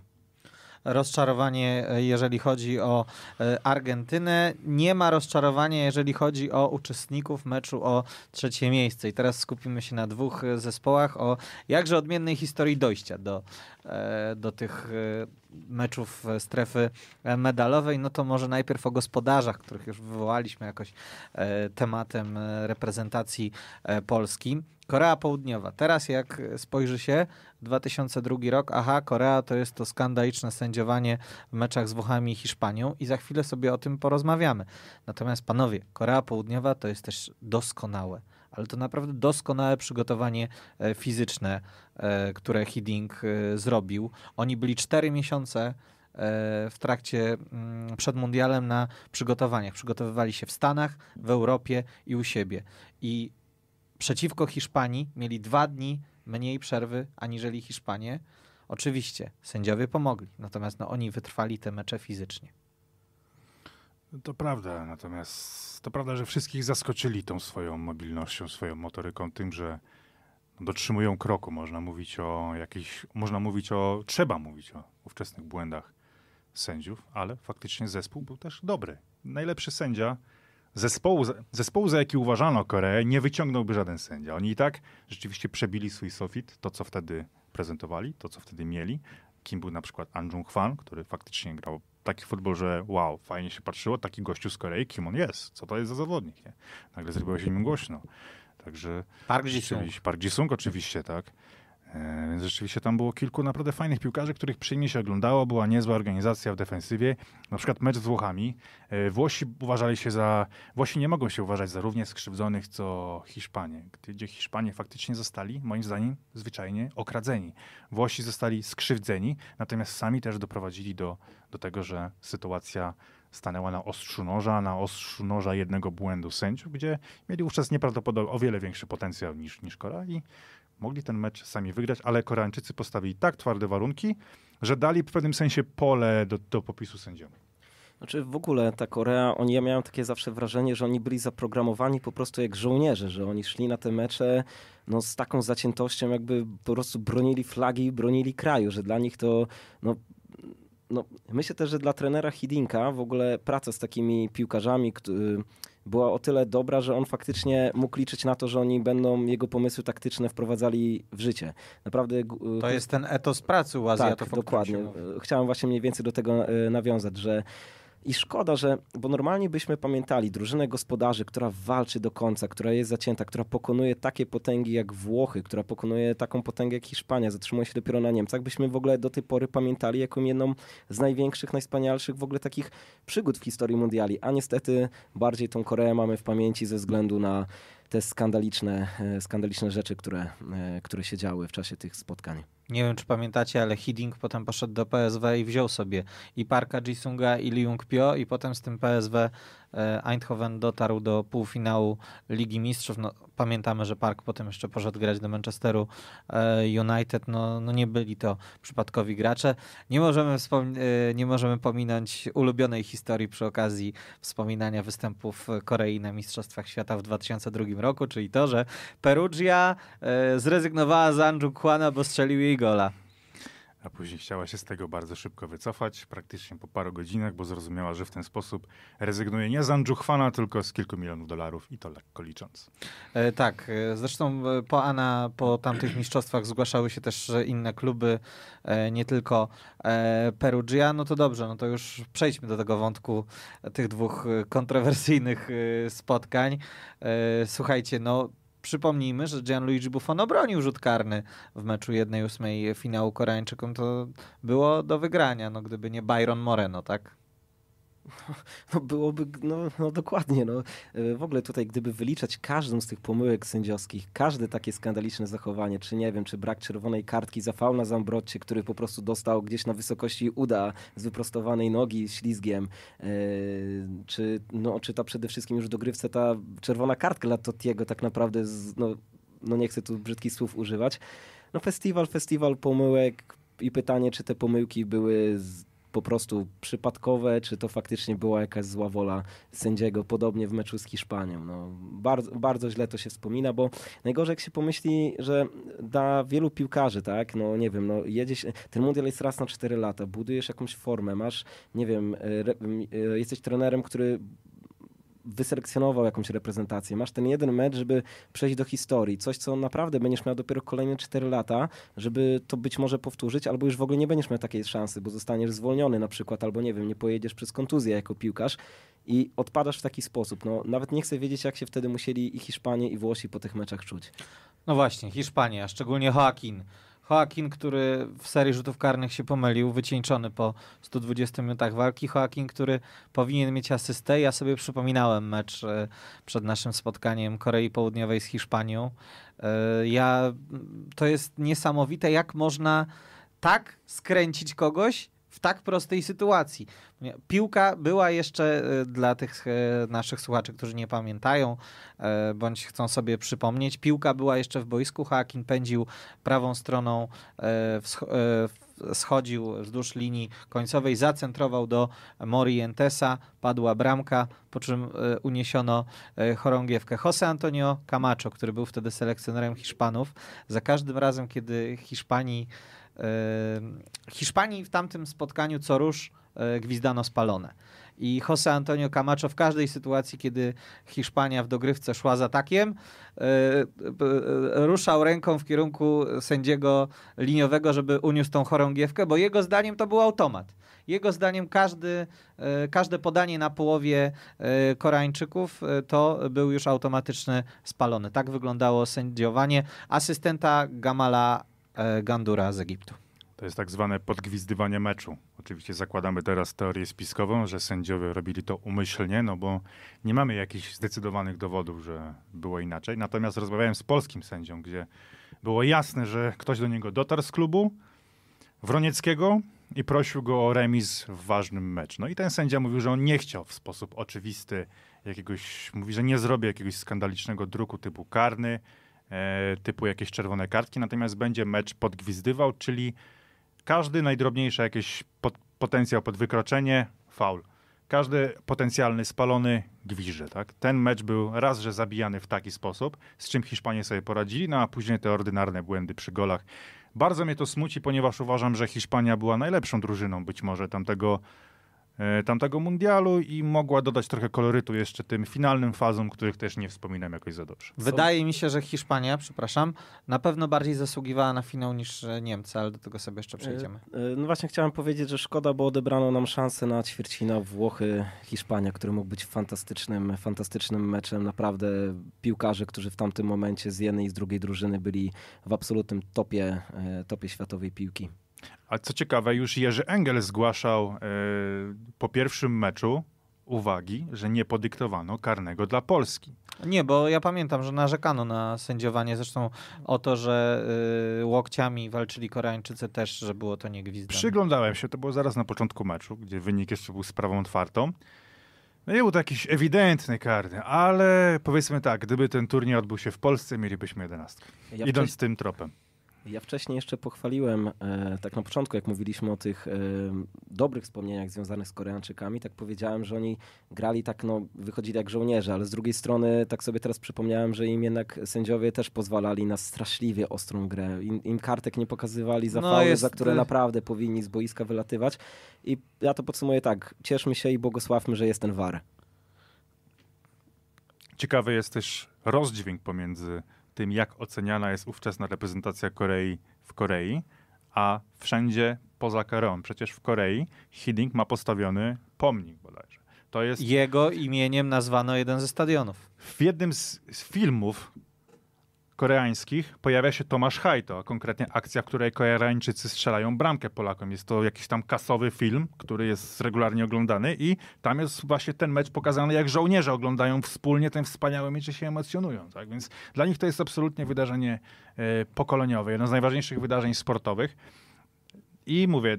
rozczarowanie, e, jeżeli chodzi o e, Argentynę. Nie ma rozczarowania, jeżeli chodzi o uczestników meczu o trzecie miejsce. I teraz skupimy się na dwóch zespołach o jakże odmiennej historii dojścia do, do tych meczów e, strefy e, medalowej, no to może najpierw o gospodarzach, których już wywołaliśmy jakoś e, tematem reprezentacji Polski. Korea Południowa. Teraz jak spojrzy się, 2002 rok, aha, Korea to jest to skandaliczne sędziowanie w meczach z Włochami i Hiszpanią i za chwilę sobie o tym porozmawiamy. Natomiast panowie, Korea Południowa to jest też doskonałe ale to naprawdę doskonałe przygotowanie e, fizyczne, e, które Hiding e, zrobił. Oni byli cztery miesiące w trakcie mm, przed mundialem na przygotowaniach. Przygotowywali się w Stanach, w Europie i u siebie. I przeciwko Hiszpanii mieli dwa dni mniej przerwy aniżeli Hiszpanie. Oczywiście sędziowie pomogli, natomiast no, oni wytrwali te mecze fizycznie. To prawda, natomiast to prawda, że wszystkich zaskoczyli tą swoją mobilnością, swoją motoryką, tym, że dotrzymują kroku. Można mówić o jakichś, można mówić o, trzeba mówić o ówczesnych błędach sędziów, ale faktycznie zespół był też dobry. Najlepszy sędzia zespołu, zespołu za jaki uważano Koreę, nie wyciągnąłby żaden sędzia. Oni i tak rzeczywiście przebili swój sofit, to co wtedy prezentowali, to co wtedy mieli. Kim był na przykład An Jung Hwan, który faktycznie grał taki futbol, że wow, fajnie się patrzyło, taki gościu z Korei, kim on jest, co to jest za zawodnik, nie? Nagle zrobiło się nim głośno. Także... Park ji Park Ji-sung oczywiście, tak. E, więc rzeczywiście tam było kilku naprawdę fajnych piłkarzy, których przyjemnie się oglądało. Była niezła organizacja w defensywie. Na przykład mecz z Włochami. E, Włosi uważali się za... Włosi nie mogą się uważać za równie skrzywdzonych, co Hiszpanie. Gdzie Hiszpanie faktycznie zostali, moim zdaniem, zwyczajnie okradzeni. Włosi zostali skrzywdzeni, natomiast sami też doprowadzili do, do tego, że sytuacja stanęła na ostrzu noża, na ostrzu noża jednego błędu sędziów, gdzie mieli wówczas nieprawdopodobnie o wiele większy potencjał niż, niż i mogli ten mecz sami wygrać, ale Koreańczycy postawili tak twarde warunki, że dali w pewnym sensie pole do, do popisu sędziom. Znaczy w ogóle ta Korea, oni, ja miałem takie zawsze wrażenie, że oni byli zaprogramowani po prostu jak żołnierze, że oni szli na te mecze no, z taką zaciętością, jakby po prostu bronili flagi, bronili kraju, że dla nich to no, no, myślę też, że dla trenera Hidinka w ogóle praca z takimi piłkarzami, którzy była o tyle dobra, że on faktycznie mógł liczyć na to, że oni będą jego pomysły taktyczne wprowadzali w życie. Naprawdę... E, to jest ten etos pracy u Azjatów. Tak, dokładnie. Chciałem właśnie mniej więcej do tego e, nawiązać, że i szkoda, że, bo normalnie byśmy pamiętali drużynę gospodarzy, która walczy do końca, która jest zacięta, która pokonuje takie potęgi jak Włochy, która pokonuje taką potęgę jak Hiszpania, zatrzymuje się dopiero na Niemcach, byśmy w ogóle do tej pory pamiętali jaką jedną z największych, najspanialszych w ogóle takich przygód w historii mundiali. A niestety bardziej tą Koreę mamy w pamięci ze względu na te skandaliczne, e, skandaliczne rzeczy, które, e, które się działy w czasie tych spotkań. Nie wiem, czy pamiętacie, ale Hiding potem poszedł do PSW i wziął sobie i Parka Jisunga, i Liung Pio, i potem z tym PSW E, Eindhoven dotarł do półfinału Ligi Mistrzów. No, pamiętamy, że Park potem jeszcze poszedł grać do Manchesteru e, United. No, no nie byli to przypadkowi gracze. Nie możemy, e, nie możemy pominąć ulubionej historii przy okazji wspominania występów Korei na Mistrzostwach Świata w 2002 roku, czyli to, że Perugia zrezygnowała z Anju Kłana, bo strzelił jej gola a później chciała się z tego bardzo szybko wycofać, praktycznie po paru godzinach, bo zrozumiała, że w ten sposób rezygnuje nie z Andżuchwana, tylko z kilku milionów dolarów i to lekko licząc. E, tak, e, zresztą e, po Ana, po tamtych mistrzostwach zgłaszały się też e, inne kluby, e, nie tylko e, Perugia. No to dobrze, no to już przejdźmy do tego wątku tych dwóch kontrowersyjnych spotkań. Słuchajcie, no przypomnijmy, że Gianluigi Buffon obronił rzut karny w meczu 1-8 finału Koreańczykom. To było do wygrania, no gdyby nie Byron Moreno, tak? No byłoby, no, no, dokładnie. No. E, w ogóle tutaj, gdyby wyliczać każdą z tych pomyłek sędziowskich, każde takie skandaliczne zachowanie, czy nie wiem, czy brak czerwonej kartki za faul na Zambrocie, który po prostu dostał gdzieś na wysokości uda z wyprostowanej nogi ślizgiem, e, czy, no, czy ta przede wszystkim już dogrywce ta czerwona kartka dla Totiego tak naprawdę, z, no, no nie chcę tu brzydkich słów używać. No festiwal, festiwal pomyłek i pytanie, czy te pomyłki były... Z, po prostu przypadkowe, czy to faktycznie była jakaś zła wola sędziego, podobnie w meczu z Hiszpanią. No, bardzo, bardzo źle to się wspomina, bo najgorzej jak się pomyśli, że dla wielu piłkarzy, tak, no nie wiem, no jedziesz, ten mundial jest raz na 4 lata, budujesz jakąś formę, masz, nie wiem, re, e, jesteś trenerem, który wyselekcjonował jakąś reprezentację. Masz ten jeden mecz, żeby przejść do historii. Coś, co naprawdę będziesz miał dopiero kolejne 4 lata, żeby to być może powtórzyć, albo już w ogóle nie będziesz miał takiej szansy, bo zostaniesz zwolniony na przykład, albo nie wiem, nie pojedziesz przez kontuzję jako piłkarz i odpadasz w taki sposób. No, nawet nie chcę wiedzieć, jak się wtedy musieli i Hiszpanie, i Włosi po tych meczach czuć. No właśnie, Hiszpania, szczególnie Hakin Joaquin, który w serii rzutów karnych się pomylił, wycieńczony po 120 minutach walki. Joaquin, który powinien mieć asystę. Ja sobie przypominałem mecz e, przed naszym spotkaniem Korei Południowej z Hiszpanią. E, ja, to jest niesamowite, jak można tak skręcić kogoś, w tak prostej sytuacji. Piłka była jeszcze e, dla tych e, naszych słuchaczy, którzy nie pamiętają e, bądź chcą sobie przypomnieć, piłka była jeszcze w boisku, Hakim pędził prawą stroną schodził wzdłuż linii końcowej, zacentrował do Morientesa, padła bramka, po czym uniesiono chorągiewkę. Jose Antonio Camacho, który był wtedy selekcjonerem Hiszpanów, za każdym razem, kiedy Hiszpanii Hiszpanii w tamtym spotkaniu co rusz e, gwizdano spalone. I Jose Antonio Camacho w każdej sytuacji, kiedy Hiszpania w dogrywce szła za takiem, e, e, ruszał ręką w kierunku sędziego liniowego, żeby uniósł tą chorągiewkę, bo jego zdaniem to był automat. Jego zdaniem każdy, każde podanie na połowie Koreańczyków to był już automatyczny spalony. Tak wyglądało sędziowanie asystenta Gamala E, Gandura z Egiptu. To jest tak zwane podgwizdywanie meczu. Oczywiście zakładamy teraz teorię spiskową, że sędziowie robili to umyślnie, no bo nie mamy jakichś zdecydowanych dowodów, że było inaczej. Natomiast rozmawiałem z polskim sędzią, gdzie było jasne, że ktoś do niego dotarł z klubu Wronieckiego i prosił go o remis w ważnym meczu. No i ten sędzia mówił, że on nie chciał w sposób oczywisty jakiegoś, mówi, że nie zrobi jakiegoś skandalicznego druku typu karny, E, typu jakieś czerwone kartki, natomiast będzie mecz podgwizdywał, czyli każdy najdrobniejszy jakiś pot potencjał pod wykroczenie, faul. Każdy potencjalny spalony gwizdże, tak? Ten mecz był raz, że zabijany w taki sposób, z czym Hiszpanie sobie poradzili, no a później te ordynarne błędy przy golach. Bardzo mnie to smuci, ponieważ uważam, że Hiszpania była najlepszą drużyną być może tamtego E, tamtego mundialu i mogła dodać trochę kolorytu jeszcze tym finalnym fazom, których też nie wspominam jakoś za dobrze. Wydaje mi się, że Hiszpania, przepraszam, na pewno bardziej zasługiwała na finał niż e, Niemcy, ale do tego sobie jeszcze e, przejdziemy. No właśnie chciałem powiedzieć, że szkoda, bo odebrano nam szansę na ćwierćfinał Włochy, Hiszpania, który mógł być fantastycznym, fantastycznym meczem. Naprawdę piłkarze, którzy w tamtym momencie z jednej i z drugiej drużyny byli w absolutnym topie, topie światowej piłki. A co ciekawe, już Jerzy Engel zgłaszał yy, po pierwszym meczu uwagi, że nie podyktowano karnego dla Polski. Nie, bo ja pamiętam, że narzekano na sędziowanie, zresztą o to, że e, łokciami walczyli Koreańczycy też, że było to niegwizdane. Przyglądałem się, to było zaraz na początku meczu, gdzie wynik jeszcze był sprawą otwartą. No nie był to jakiś ewidentny karny, ale powiedzmy tak, gdyby ten turniej odbył się w Polsce, mielibyśmy 11. Ja Idąc tym tropem. Ja wcześniej jeszcze pochwaliłem, e, tak na początku, jak mówiliśmy o tych e, dobrych wspomnieniach związanych z Koreańczykami, tak powiedziałem, że oni grali tak, no, wychodzili jak żołnierze, ale z drugiej strony, tak sobie teraz przypomniałem, że im jednak sędziowie też pozwalali na straszliwie ostrą grę. Im, im kartek nie pokazywali za no, jest... za które naprawdę powinni z boiska wylatywać. I ja to podsumuję tak, cieszmy się i błogosławmy, że jest ten war. Ciekawy jest też rozdźwięk pomiędzy tym, jak oceniana jest ówczesna reprezentacja Korei w Korei, a wszędzie poza Koreą. Przecież w Korei Hiddink ma postawiony pomnik bodajże. Jest... Jego imieniem nazwano jeden ze stadionów. W jednym z filmów koreańskich pojawia się Tomasz Hajto, a konkretnie akcja, w której Koreańczycy strzelają bramkę Polakom. Jest to jakiś tam kasowy film, który jest regularnie oglądany i tam jest właśnie ten mecz pokazany, jak żołnierze oglądają wspólnie ten wspaniały mecz i się emocjonują. Tak? Więc dla nich to jest absolutnie wydarzenie y, pokoleniowe, jedno z najważniejszych wydarzeń sportowych. I mówię,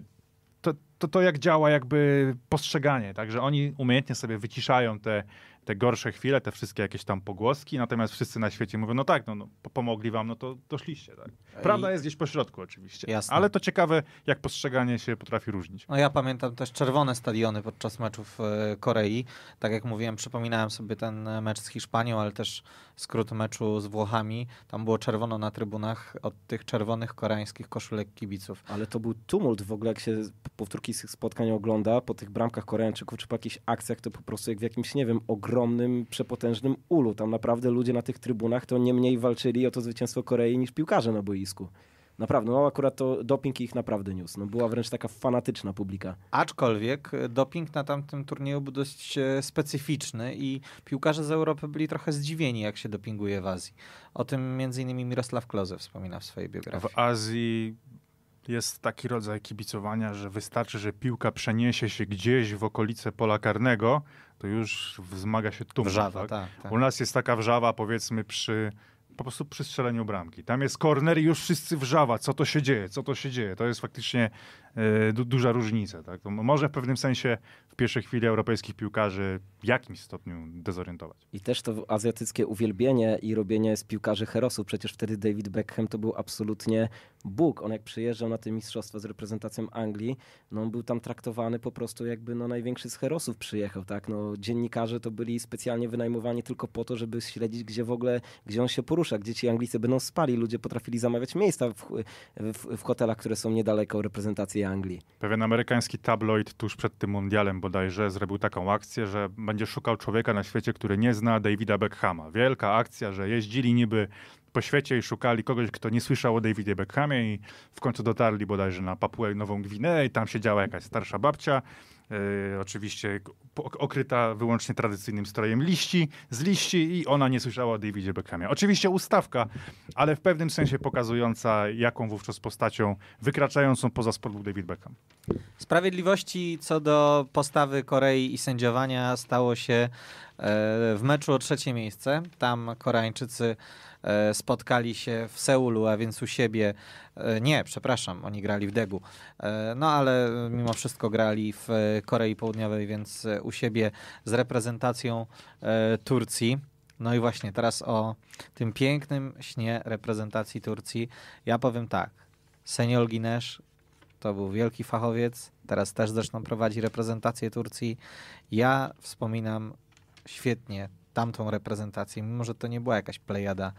to, to, to jak działa jakby postrzeganie, tak, że oni umiejętnie sobie wyciszają te te gorsze chwile, te wszystkie jakieś tam pogłoski, natomiast wszyscy na świecie mówią, no tak, no, no pomogli wam, no to doszliście. Tak. Prawda I... jest gdzieś pośrodku oczywiście, Jasne. ale to ciekawe, jak postrzeganie się potrafi różnić. No ja pamiętam też czerwone stadiony podczas meczów e, Korei. Tak jak mówiłem, przypominałem sobie ten e, mecz z Hiszpanią, ale też skrót meczu z Włochami. Tam było czerwono na trybunach od tych czerwonych koreańskich koszulek kibiców. Ale to był tumult w ogóle, jak się powtórki z tych spotkań ogląda, po tych bramkach Koreańczyków, czy po jakichś akcjach, to po prostu jak w jakimś, nie wiem, ogromnym ogromnym, przepotężnym ulu. Tam naprawdę ludzie na tych trybunach to nie mniej walczyli o to zwycięstwo Korei niż piłkarze na boisku. Naprawdę, no akurat to doping ich naprawdę niósł. No, była wręcz taka fanatyczna publika. Aczkolwiek doping na tamtym turnieju był dość e, specyficzny i piłkarze z Europy byli trochę zdziwieni, jak się dopinguje w Azji. O tym m.in. Mirosław Kloze wspomina w swojej biografii. W Azji jest taki rodzaj kibicowania, że wystarczy, że piłka przeniesie się gdzieś w okolice pola karnego – to już wzmaga się tłumu. Wrzawa, tak? Tak, tak. U nas jest taka wrzawa, powiedzmy, przy po prostu przy strzeleniu bramki. Tam jest korner i już wszyscy wrzawa, co to się dzieje, co to się dzieje. To jest faktycznie Y, du duża różnica. Tak? może w pewnym sensie w pierwszej chwili europejskich piłkarzy w jakimś stopniu dezorientować. I też to azjatyckie uwielbienie i robienie z piłkarzy herosów. Przecież wtedy David Beckham to był absolutnie Bóg. On jak przyjeżdżał na te mistrzostwa z reprezentacją Anglii, no on był tam traktowany po prostu jakby no największy z herosów przyjechał. Tak? No, dziennikarze to byli specjalnie wynajmowani tylko po to, żeby śledzić, gdzie w ogóle, gdzie on się porusza, gdzie ci Anglicy będą spali. Ludzie potrafili zamawiać miejsca w, w, w hotelach, które są niedaleko reprezentacji Anglii. Pewien amerykański tabloid tuż przed tym mundialem bodajże zrobił taką akcję, że będzie szukał człowieka na świecie, który nie zna Davida Beckhama. Wielka akcja, że jeździli niby po świecie i szukali kogoś, kto nie słyszał o Davidzie Beckhamie i w końcu dotarli bodajże na Papuę Nową Gwineę i tam siedziała jakaś starsza babcia Y, oczywiście okryta wyłącznie tradycyjnym strojem liści, z liści i ona nie słyszała o Davidzie Beckhamie. Oczywiście ustawka, ale w pewnym sensie pokazująca, jaką wówczas postacią wykraczającą poza sport był David Beckham. Sprawiedliwości co do postawy Korei i sędziowania stało się e, w meczu o trzecie miejsce. Tam Koreańczycy E, spotkali się w Seulu, a więc u siebie. E, nie, przepraszam, oni grali w Degu. E, no ale mimo wszystko grali w Korei Południowej, więc u siebie z reprezentacją Turcji. No i właśnie teraz o tym pięknym śnie reprezentacji Turcji. Ja powiem tak. Senior Ginesz to był wielki fachowiec, teraz też zresztą prowadzi reprezentację Turcji. Ja wspominam świetnie tamtą reprezentację, mimo że to nie była jakaś plejada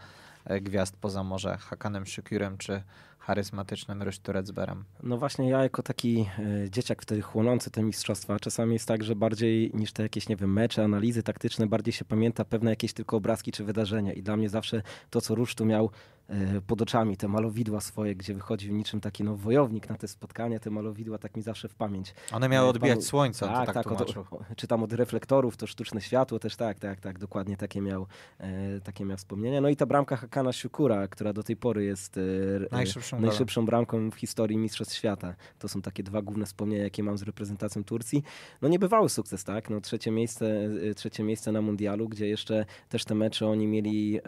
e, gwiazd poza morze, Hakanem Szykurem czy charyzmatycznym Rysztu Retzberem. No właśnie ja jako taki e, dzieciak dzieciak wtedy chłonący te mistrzostwa, czasami jest tak, że bardziej niż te jakieś, nie wiem, mecze, analizy taktyczne, bardziej się pamięta pewne jakieś tylko obrazki czy wydarzenia i dla mnie zawsze to, co Rusztu miał E, pod oczami, te malowidła swoje, gdzie wychodził niczym taki no, wojownik na te spotkania, te malowidła tak mi zawsze w pamięć. One miały e, odbijać słońce. tak, tak, tak Czy Czytam od reflektorów, to sztuczne światło też tak, tak, tak, dokładnie takie miał, e, takie miał wspomnienia. No i ta bramka Hakana Siukura, która do tej pory jest e, e najszybszą, najszybszą bramką w historii Mistrzostw Świata. To są takie dwa główne wspomnienia, jakie mam z reprezentacją Turcji. No niebywały sukces, tak? No, trzecie, miejsce, trzecie miejsce na mundialu, gdzie jeszcze też te mecze oni mieli e,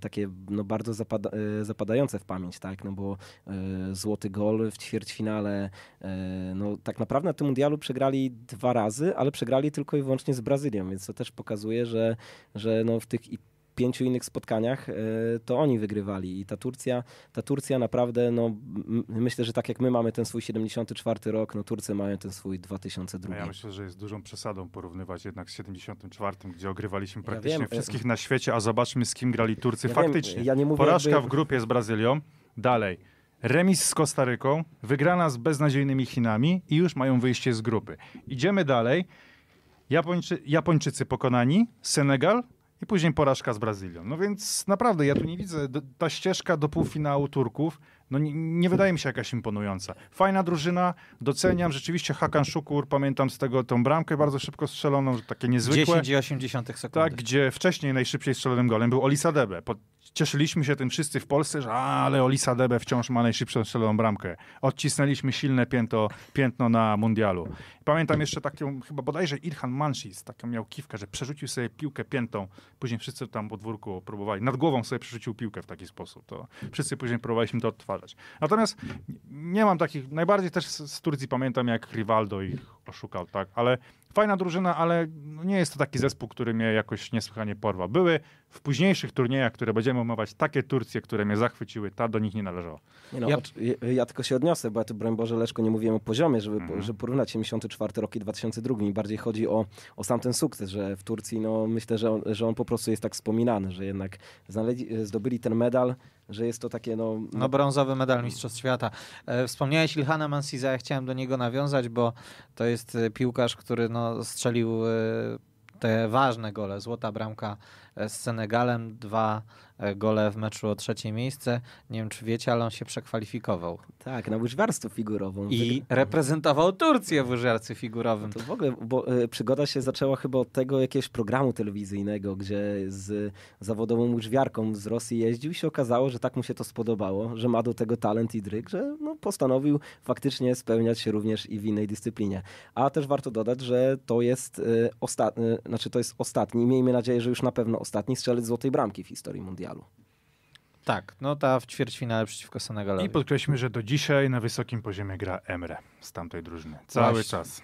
takie no, bardzo zapadające E, zapadające w pamięć, tak? No bo e, złoty gol w ćwierćfinale, e, no tak naprawdę na tym mundialu przegrali dwa razy, ale przegrali tylko i wyłącznie z Brazylią, więc to też pokazuje, że, że no w tych pięciu innych spotkaniach e, to oni wygrywali i ta Turcja, ta Turcja naprawdę, no myślę, że tak jak my mamy ten swój 74 rok, no Turcy mają ten swój 2002. Ja myślę, że jest dużą przesadą porównywać jednak z 74, gdzie ogrywaliśmy praktycznie ja wiem, e, wszystkich na świecie, a zobaczmy z kim grali Turcy ja faktycznie. Wiem, ja nie mówię Porażka jakby... w grupie z Brazylią, dalej remis z Kostaryką, wygrana z beznadziejnymi Chinami i już mają wyjście z grupy. Idziemy dalej. Japończy, Japończycy pokonani, Senegal i później porażka z Brazylią. No więc naprawdę, ja tu nie widzę, ta ścieżka do półfinału Turków, no nie, nie wydaje mi się jakaś imponująca. Fajna drużyna, doceniam, rzeczywiście Hakan Szukur, pamiętam z tego tą bramkę bardzo szybko strzeloną, takie niezwykłe. 10,8 sekundy. Tak, gdzie wcześniej najszybciej strzelonym golem był Olisadebe, po cieszyliśmy się tym wszyscy w Polsce, że a, ale Olisa Debe wciąż ma najszybszą strzeloną bramkę. Odcisnęliśmy silne pięto, piętno na mundialu. Pamiętam jeszcze taką, chyba bodajże Irhan Manshis, taką miał kiwkę, że przerzucił sobie piłkę piętą, później wszyscy tam po dwórku próbowali, nad głową sobie przerzucił piłkę w taki sposób. To wszyscy później próbowaliśmy to odtwarzać. Natomiast nie mam takich, najbardziej też z Turcji pamiętam, jak Rivaldo ich oszukał, tak, ale fajna drużyna, ale no nie jest to taki zespół, który mnie jakoś niesłychanie porwał. Były w późniejszych turniejach, które będziemy omawiać, takie Turcje, które mnie zachwyciły, ta do nich nie należała. Nie no, ja... Ja, tylko się odniosę, bo ja tu, broń Boże, Leszko, nie mówiłem o poziomie, żeby, mhm. żeby porównać 74 rok i 2002. Mi bardziej chodzi o, o sam ten sukces, że w Turcji, no myślę, że on, że on po prostu jest tak wspominany, że jednak znaleźli, zdobyli ten medal że jest to takie no... No brązowy medal Mistrzostw Świata. E, wspomniałeś Ilhana Mansiza, ja chciałem do niego nawiązać, bo to jest e, piłkarz, który no, strzelił e, te ważne gole. Złota bramka z Senegalem, dwa gole w meczu o trzecie miejsce. Nie wiem, czy wiecie, ale on się przekwalifikował. Tak, na łyżwiarstwo figurową. I reprezentował Turcję w łyżwiarstwie figurowym. No to w ogóle bo, y, przygoda się zaczęła chyba od tego jakiegoś programu telewizyjnego, gdzie z zawodową łyżwiarką z Rosji jeździł i się okazało, że tak mu się to spodobało, że ma do tego talent i dryk, że no, postanowił faktycznie spełniać się również i w innej dyscyplinie. A też warto dodać, że to jest, y, osta- y, znaczy to jest ostatni, miejmy nadzieję, że już na pewno ostatni strzelec złotej bramki w historii mundialnej. Tak, no ta w ćwierćfinale przeciwko Senegalowi. I podkreślmy, że do dzisiaj na wysokim poziomie gra Emre z tamtej drużyny. Cały Właśnie. czas.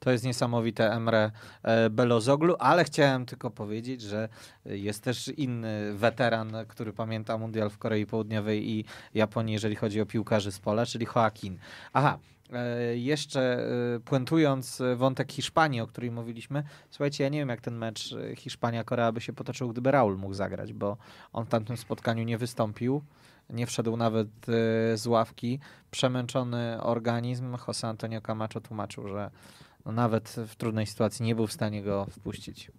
To jest niesamowite Emre e, Belozoglu, ale chciałem tylko powiedzieć, że jest też inny weteran, który pamięta mundial w Korei Południowej i Japonii, jeżeli chodzi o piłkarzy z pola, czyli Joaquin. Aha, E, jeszcze e, puentując e, wątek Hiszpanii, o której mówiliśmy, słuchajcie, ja nie wiem, jak ten mecz Hiszpania-Korea by się potoczył, gdyby Raul mógł zagrać, bo on w tamtym spotkaniu nie wystąpił, nie wszedł nawet z ławki. Przemęczony organizm, Jose Antonio Camacho tłumaczył, że no nawet w trudnej sytuacji nie był w stanie go wpuścić.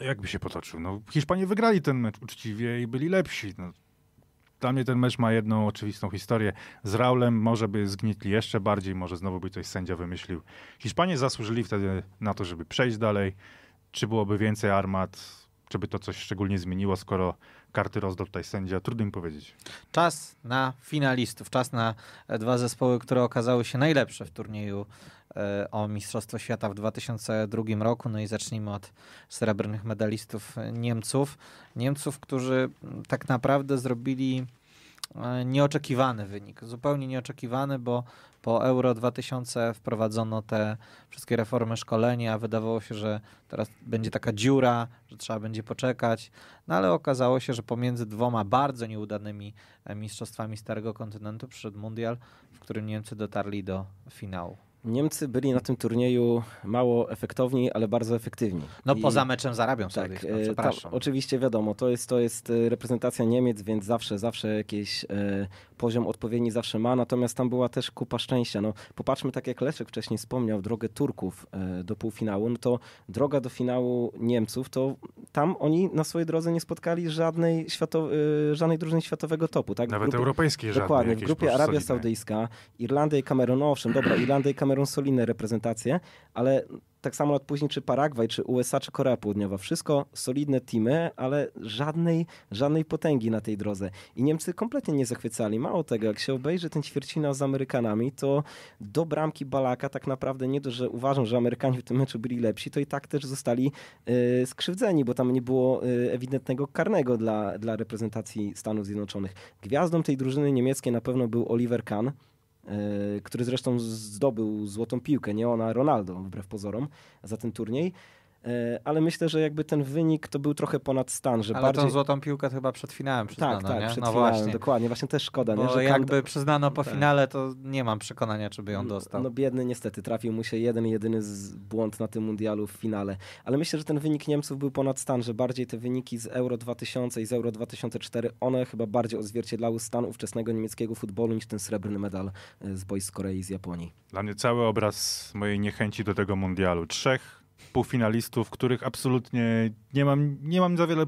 No, jakby się potoczył? No, Hiszpanie wygrali ten mecz uczciwie i byli lepsi. No, dla mnie ten mecz ma jedną oczywistą historię. Z Raulem może by zgnitli jeszcze bardziej, może znowu by coś sędzia wymyślił. Hiszpanie zasłużyli wtedy na to, żeby przejść dalej. Czy byłoby więcej armat? Czy by to coś szczególnie zmieniło, skoro karty rozdał tutaj sędzia. Trudno im powiedzieć. Czas na finalistów, czas na dwa zespoły, które okazały się najlepsze w turnieju e, o Mistrzostwo Świata w 2002 roku. No i zacznijmy od srebrnych medalistów e, Niemców. Niemców, którzy tak naprawdę zrobili e, nieoczekiwany wynik. Zupełnie nieoczekiwany, bo po Euro 2000 wprowadzono te wszystkie reformy szkolenia, wydawało się, że teraz będzie taka dziura, że trzeba będzie poczekać, no ale okazało się, że pomiędzy dwoma bardzo nieudanymi e, mistrzostwami Starego Kontynentu przyszedł Mundial, w którym Niemcy dotarli do finału. Niemcy byli na tym turnieju mało efektowni, ale bardzo efektywni. No I poza meczem zarabią tak, sobie. tak, przepraszam. To, oczywiście wiadomo, to jest, to jest e, reprezentacja Niemiec, więc zawsze, zawsze jakieś e, poziom odpowiedni zawsze ma, natomiast tam była też kupa szczęścia. No, popatrzmy, tak jak Leszek wcześniej wspomniał, drogę Turków e, do półfinału, no to droga do finału Niemców, to tam oni na swojej drodze nie spotkali żadnej, świato, e, żadnej drużyny światowego topu. Tak? Nawet grupie, europejskiej żadnej. Dokładnie, w grupie Arabia Saudyjska, Irlandia i Kamerun, no owszem, dobra, Irlandia i Kamerun solidne reprezentacje, ale tak samo lat później czy Paragwaj, czy USA, czy Korea Południowa. Wszystko solidne teamy, ale żadnej, żadnej potęgi na tej drodze. I Niemcy kompletnie nie zachwycali. Mało tego, jak się obejrzy ten ćwierćfinał z Amerykanami, to do bramki Balaka tak naprawdę nie dość, że uważam, że Amerykanie w tym meczu byli lepsi, to i tak też zostali y, skrzywdzeni, bo tam nie było y, ewidentnego karnego dla, dla reprezentacji Stanów Zjednoczonych. Gwiazdą tej drużyny niemieckiej na pewno był Oliver Kahn, E, który zresztą zdobył złotą piłkę, nie ona, Ronaldo, wbrew pozorom, za ten turniej. E, ale myślę, że jakby ten wynik to był trochę ponad stan, że ale bardziej... tą złotą piłkę chyba przed finałem tak, przyznano, Tak, tak, nie? przed no finałem, właśnie. dokładnie, właśnie też szkoda. Bo nie? jakby Kant... przyznano po tak. finale, to nie mam przekonania, czy by ją dostał. No biedny niestety, trafił mu się jeden, jedyny błąd na tym mundialu w finale, ale myślę, że ten wynik Niemców był ponad stan, że bardziej te wyniki z Euro 2000 i z Euro 2004, one chyba bardziej odzwierciedlały stan ówczesnego niemieckiego futbolu niż ten srebrny medal e, z boisk Korei i z Japonii. Dla mnie cały obraz mojej niechęci do tego mundialu. Trzech półfinalistów, których absolutnie nie mam, nie mam za wiele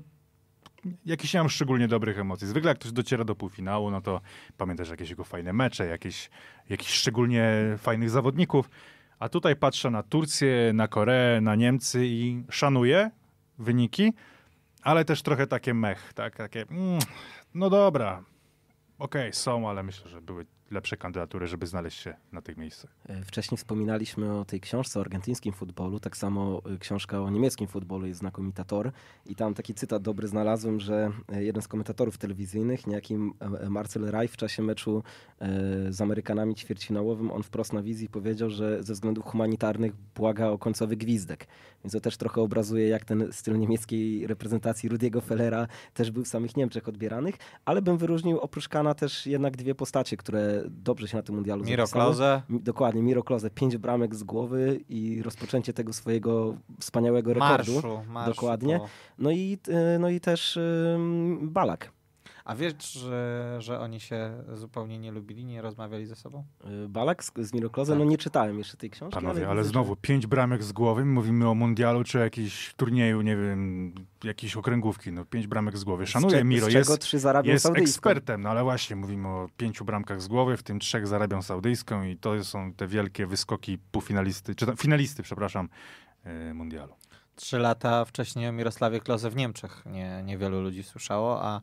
jakichś nie mam szczególnie dobrych emocji. Zwykle jak ktoś dociera do półfinału, no to pamiętasz jakieś jego fajne mecze, jakieś, jakichś szczególnie fajnych zawodników. A tutaj patrzę na Turcję, na Koreę, na Niemcy i szanuję wyniki, ale też trochę takie mech, tak? Takie, mm, no dobra, okej, okay, są, ale myślę, że były lepsze kandydatury, żeby znaleźć się na tych miejscach. E, wcześniej wspominaliśmy o tej książce o argentyńskim futbolu, tak samo e, książka o niemieckim futbolu jest znakomita Tor i tam taki cytat dobry znalazłem, że e, jeden z komentatorów telewizyjnych, niejaki Marcel Raj w czasie meczu z Amerykanami ćwierćfinałowym, on wprost na wizji powiedział, że ze względów humanitarnych błaga o końcowy gwizdek. Więc to też trochę obrazuje, jak ten styl niemieckiej reprezentacji Rudiego Fellera też był w samych Niemczech odbieranych, ale bym wyróżnił oprócz Kana też jednak dwie postacie, które dobrze się na tym mundialu Miro Klose. Dokładnie, Miro Klose. Pięć bramek z głowy i rozpoczęcie tego swojego wspaniałego rekordu. Marszu, marszu Dokładnie. No i, y, no i też Balak a wiesz, że, że oni się zupełnie nie lubili, nie rozmawiali ze sobą? E, Balak z, z Miroklozem, tak. no nie czytałem jeszcze tej książki. Panowie, ale, ale znowu, pięć bramek z głowy, mówimy o mundialu czy jakiś turnieju, nie wiem, jakiejś okręgówki, no pięć bramek z głowy. Szanuję z Miro, z jest, trzy jest saudyjską. ekspertem, no ale właśnie mówimy o pięciu bramkach z głowy, w tym trzech z Saudyjską i to są te wielkie wyskoki półfinalisty, czy tam, finalisty, przepraszam, e, mundialu. Trzy lata wcześniej o Mirosławie Kloze w Niemczech nie, niewielu ludzi słyszało, a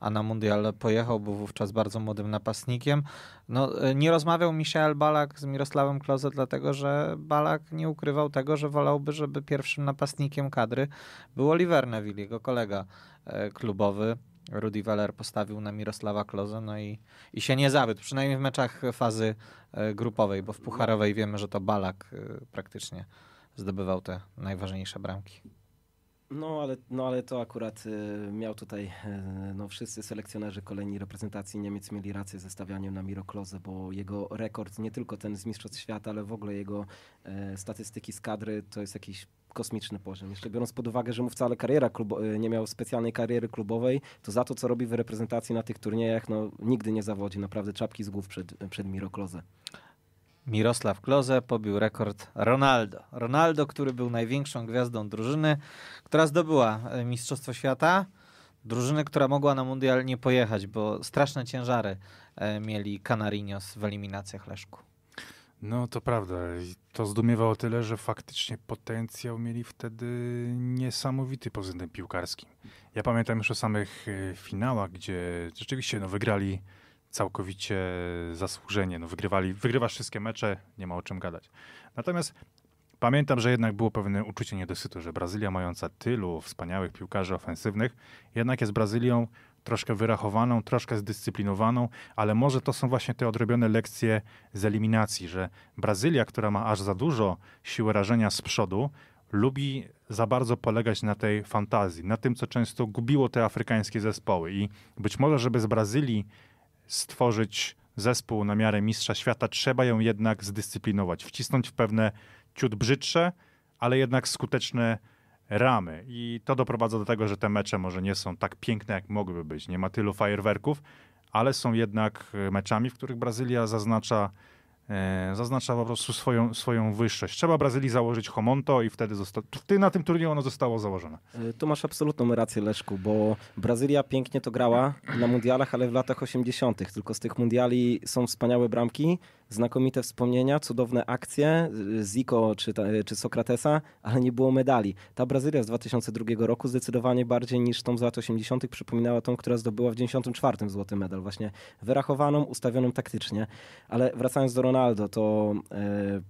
a na Mundial pojechał, był wówczas bardzo młodym napastnikiem. No, e, nie rozmawiał Michel Balak z Mirosławem Kloze, dlatego że Balak nie ukrywał tego, że wolałby, żeby pierwszym napastnikiem kadry był Oliver Neville, jego kolega e, klubowy. Rudy Weller postawił na Mirosława Kloze, no i, i się nie zawiódł, przynajmniej w meczach fazy e, grupowej, bo w pucharowej wiemy, że to Balak praktycznie zdobywał te najważniejsze bramki. No ale, no ale to akurat y, miał tutaj, y, no wszyscy selekcjonerzy kolejnej reprezentacji Niemiec mieli rację ze stawianiem na Miro Klose, bo jego rekord, nie tylko ten z Mistrzostw Świata, ale w ogóle jego y, statystyki z kadry to jest jakiś kosmiczny poziom. Jeszcze biorąc pod uwagę, że mu wcale kariera klubo- y, nie miał specjalnej kariery klubowej, to za to, co robi w reprezentacji na tych turniejach, no nigdy nie zawodzi. Naprawdę czapki z głów przed, przed Miro Klose. Mirosław Kloze pobił rekord Ronaldo. Ronaldo, który był największą gwiazdą drużyny, która zdobyła e, Mistrzostwo Świata. Drużyny, która mogła na mundial nie pojechać, bo straszne ciężary e, mieli Canarinos w eliminacjach Leszku. No to prawda. To zdumiewało tyle, że faktycznie potencjał mieli wtedy niesamowity pod względem piłkarskim. Ja pamiętam już o samych e, finałach, gdzie rzeczywiście no, wygrali całkowicie zasłużenie. No, wygrywali, wygrywasz wszystkie mecze, nie ma o czym gadać. Natomiast pamiętam, że jednak było pewne uczucie niedosytu, że Brazylia mająca tylu wspaniałych piłkarzy ofensywnych, jednak jest Brazylią troszkę wyrachowaną, troszkę zdyscyplinowaną, ale może to są właśnie te odrobione lekcje z eliminacji, że Brazylia, która ma aż za dużo siły rażenia z przodu, lubi za bardzo polegać na tej fantazji, na tym, co często gubiło te afrykańskie zespoły. I być może, żeby z Brazylii stworzyć zespół na miarę mistrza świata, trzeba ją jednak zdyscyplinować, wcisnąć w pewne ciut brzydsze, ale jednak skuteczne ramy. I to doprowadza do tego, że te mecze może nie są tak piękne, jak mogłyby być. Nie ma tylu fajerwerków, ale są jednak e, meczami, w których Brazylia zaznacza E, zaznacza po prostu swoją, swoją wyższość. Trzeba Brazylii założyć Homonto i wtedy zosta- ty na tym turnieju ono zostało założone. E, tu masz absolutną rację, Leszku, bo Brazylia pięknie to grała na mundialach, ale w latach 80. Tylko z tych mundiali są wspaniałe bramki, znakomite wspomnienia, cudowne akcje e, Zico czy, ta, czy Sokratesa, ale nie było medali. Ta Brazylia z 2002 roku zdecydowanie bardziej niż tą z lat 80. przypominała tą, która zdobyła w 94 złoty medal, właśnie wyrachowaną, ustawioną taktycznie. Ale wracając do Ronaldo, Ronaldo, to e,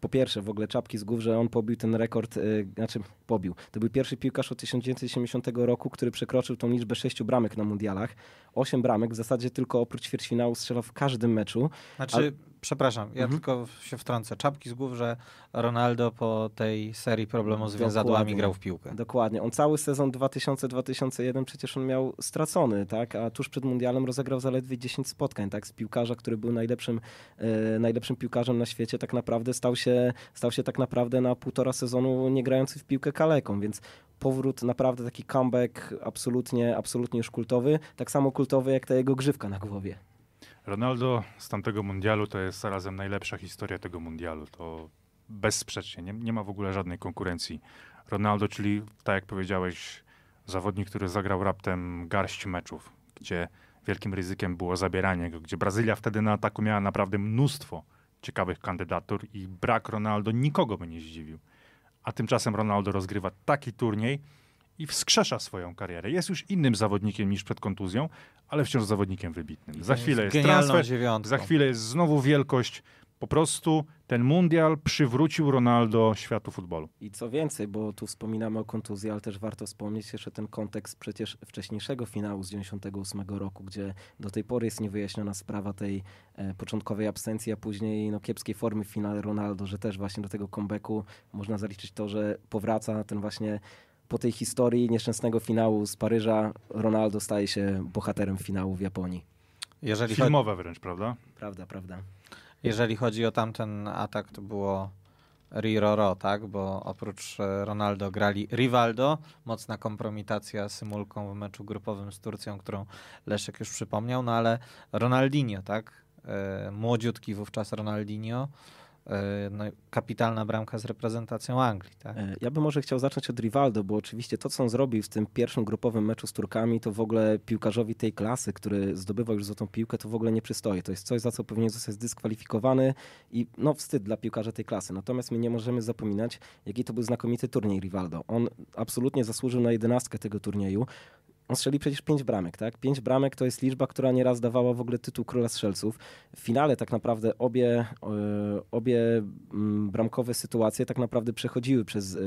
po pierwsze, w ogóle czapki z głów, że on pobił ten rekord, y, znaczy pobił. To był pierwszy piłkarz od 1970 roku, który przekroczył tą liczbę sześciu bramek na mundialach. Osiem bramek, w zasadzie tylko oprócz ćwierćfinału strzela w każdym meczu. Znaczy, przepraszam, ja mhm. tylko się wtrącę. Czapki z głów, że Ronaldo po tej serii problemu z wiązadłami grał w piłkę. Dokładnie. On cały sezon 2000-2001 przecież on miał stracony, tak? A tuż przed mundialem rozegrał zaledwie 10 spotkań, tak? Z piłkarza, który był najlepszym, e, najlepszym piłkarzem na świecie, tak naprawdę stał się, stał się tak naprawdę na półtora sezonu nie grający w piłkę kaleką, więc powrót, naprawdę taki comeback absolutnie, absolutnie już kultowy. Tak samo kultowy jak ta jego grzywka na głowie. Ronaldo z tamtego mundialu to jest zarazem najlepsza historia tego mundialu. To bezsprzecznie, nie, nie ma w ogóle żadnej konkurencji. Ronaldo, czyli tak jak powiedziałeś, zawodnik, który zagrał raptem garść meczów, gdzie wielkim ryzykiem było zabieranie go, gdzie Brazylia wtedy na ataku miała naprawdę mnóstwo ciekawych kandydatur i brak Ronaldo nikogo by nie zdziwił. A tymczasem Ronaldo rozgrywa taki turniej, i wskrzesza swoją karierę. Jest już innym zawodnikiem niż przed kontuzją, ale wciąż zawodnikiem wybitnym. Za chwilę jest, jest transfer, dziewiątką. za chwilę jest znowu wielkość. Po prostu ten mundial przywrócił Ronaldo światu futbolu. I co więcej, bo tu wspominamy o kontuzji, ale też warto wspomnieć jeszcze ten kontekst przecież wcześniejszego finału z 98 roku, gdzie do tej pory jest niewyjaśniona sprawa tej e, początkowej absencji, a później no, kiepskiej formy w finale Ronaldo, że też właśnie do tego comebacku można zaliczyć to, że powraca ten właśnie po tej historii nieszczęsnego finału z Paryża Ronaldo staje się bohaterem finału w Japonii. Jeżeli Filmowe chodzi... wręcz, prawda? Prawda, prawda. Jeżeli chodzi o tamten atak, to było Riroro, tak? Bo oprócz e, Ronaldo grali Rivaldo, mocna kompromitacja Symulką w meczu grupowym z Turcją, którą Leszek już przypomniał, no ale Ronaldinho, tak? E, młodziutki wówczas Ronaldinho E, no, kapitalna bramka z reprezentacją Anglii. Tak? E, ja bym może chciał zacząć od Rivaldo, bo oczywiście to, co on zrobił w tym pierwszym grupowym meczu z Turkami, to w ogóle piłkarzowi tej klasy, który zdobywał już złotą piłkę, to w ogóle nie przystoi. To jest coś, za co powinien zostać zdyskwalifikowany i no wstyd dla piłkarza tej klasy. Natomiast my nie możemy zapominać, jaki to był znakomity turniej Rivaldo. On absolutnie zasłużył na jedenastkę tego turnieju. On strzelił przecież pięć bramek, tak? Pięć bramek to jest liczba, która nieraz dawała w ogóle tytuł króla strzelców. W finale tak naprawdę obie, e, obie mm, bramkowe sytuacje tak naprawdę przechodziły przez, e,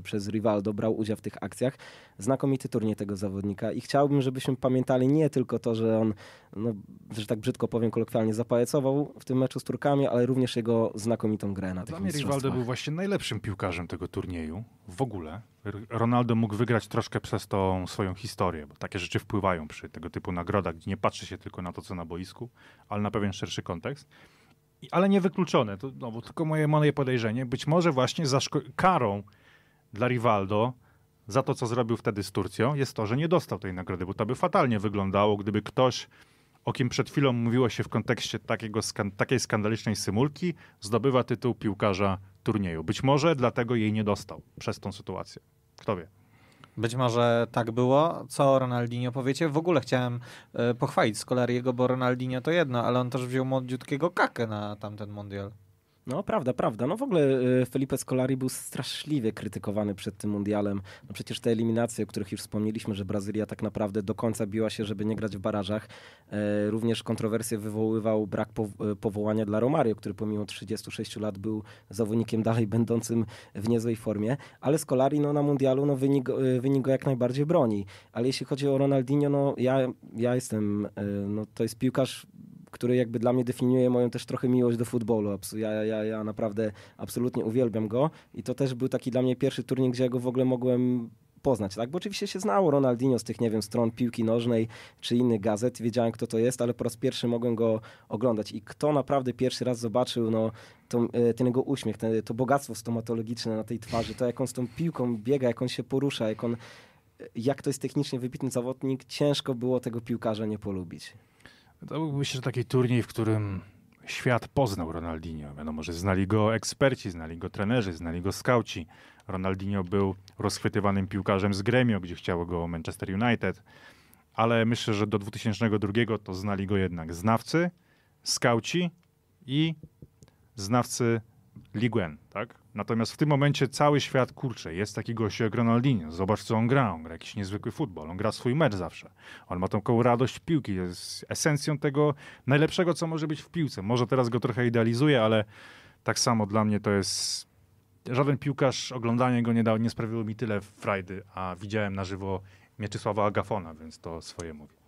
przez Rivaldo, brał udział w tych akcjach. Znakomity turniej tego zawodnika i chciałbym, żebyśmy pamiętali nie tylko to, że on, no, że tak brzydko powiem kolokwialnie, zapajacował w tym meczu z Turkami, ale również jego znakomitą grę na tych Dla mnie Rivaldo był właśnie najlepszym piłkarzem tego turnieju w ogóle Ronaldo mógł wygrać troszkę przez tą swoją historię, bo takie rzeczy wpływają przy tego typu nagrodach, gdzie nie patrzy się tylko na to, co na boisku, ale na pewien szerszy kontekst. I, ale niewykluczone, to no, tylko moje, moje podejrzenie, być może właśnie za karą dla Rivaldo za to, co zrobił wtedy z Turcją, jest to, że nie dostał tej nagrody, bo to by fatalnie wyglądało, gdyby ktoś o kim przed chwilą mówiło się w kontekście takiego, skan takiej skandalicznej symulki, zdobywa tytuł piłkarza turnieju. Być może dlatego jej nie dostał przez tą sytuację. Kto wie? Być może tak było. Co o Ronaldinho powiecie? W ogóle chciałem y, pochwalić Scolariego, bo Ronaldinho to jedno, ale on też wziął młodziutkiego kakę na tamten mundial. No, prawda, prawda. No w ogóle y, Felipe Scolari był straszliwie krytykowany przed tym mundialem. No przecież te eliminacje, o których już wspomnieliśmy, że Brazylia tak naprawdę do końca biła się, żeby nie grać w barażach. E, również kontrowersje wywoływał brak e, powołania dla Romario, który pomimo 36 lat był zawodnikiem dalej będącym w niezłej formie. Ale Scolari no, na mundialu no, wynik, e, wynik go jak najbardziej broni. Ale jeśli chodzi o Ronaldinho, no ja, ja jestem, e, no, to jest piłkarz który jakby dla mnie definiuje moją też trochę miłość do futbolu. Ja, ja, ja naprawdę absolutnie uwielbiam go i to też był taki dla mnie pierwszy turniej, gdzie ja go w ogóle mogłem poznać, tak? Bo oczywiście się znało Ronaldinho z tych, nie wiem, stron piłki nożnej czy innych gazet, wiedziałem kto to jest, ale po raz pierwszy mogłem go oglądać i kto naprawdę pierwszy raz zobaczył, no, to, e, ten jego uśmiech, ten, to bogactwo stomatologiczne na tej twarzy, to jak on z tą piłką biega, jak on się porusza, jak on, e, jak to jest technicznie wybitny zawodnik, ciężko było tego piłkarza nie polubić. To byłby się taki turniej, w którym świat poznał Ronaldinho. Wiadomo, że znali go eksperci, znali go trenerzy, znali go skauci. Ronaldinho był rozchwytywanym piłkarzem z Gremio, gdzie chciało go Manchester United. Ale myślę, że do 2002 to znali go jednak znawcy, skauci i znawcy Liguen, tak? Natomiast w tym momencie cały świat, kurczy. jest taki gościu jak Ronaldinho, zobacz co on gra, on gra jakiś niezwykły futbol, on gra swój mecz zawsze. On ma tą koło radość piłki, jest esencją tego najlepszego, co może być w piłce. Może teraz go trochę idealizuję, ale tak samo dla mnie to jest... Żaden piłkarz, oglądanie go nie dał, nie sprawiło mi tyle frajdy, a widziałem na żywo Mieczysława Agafona, więc to swoje mówi.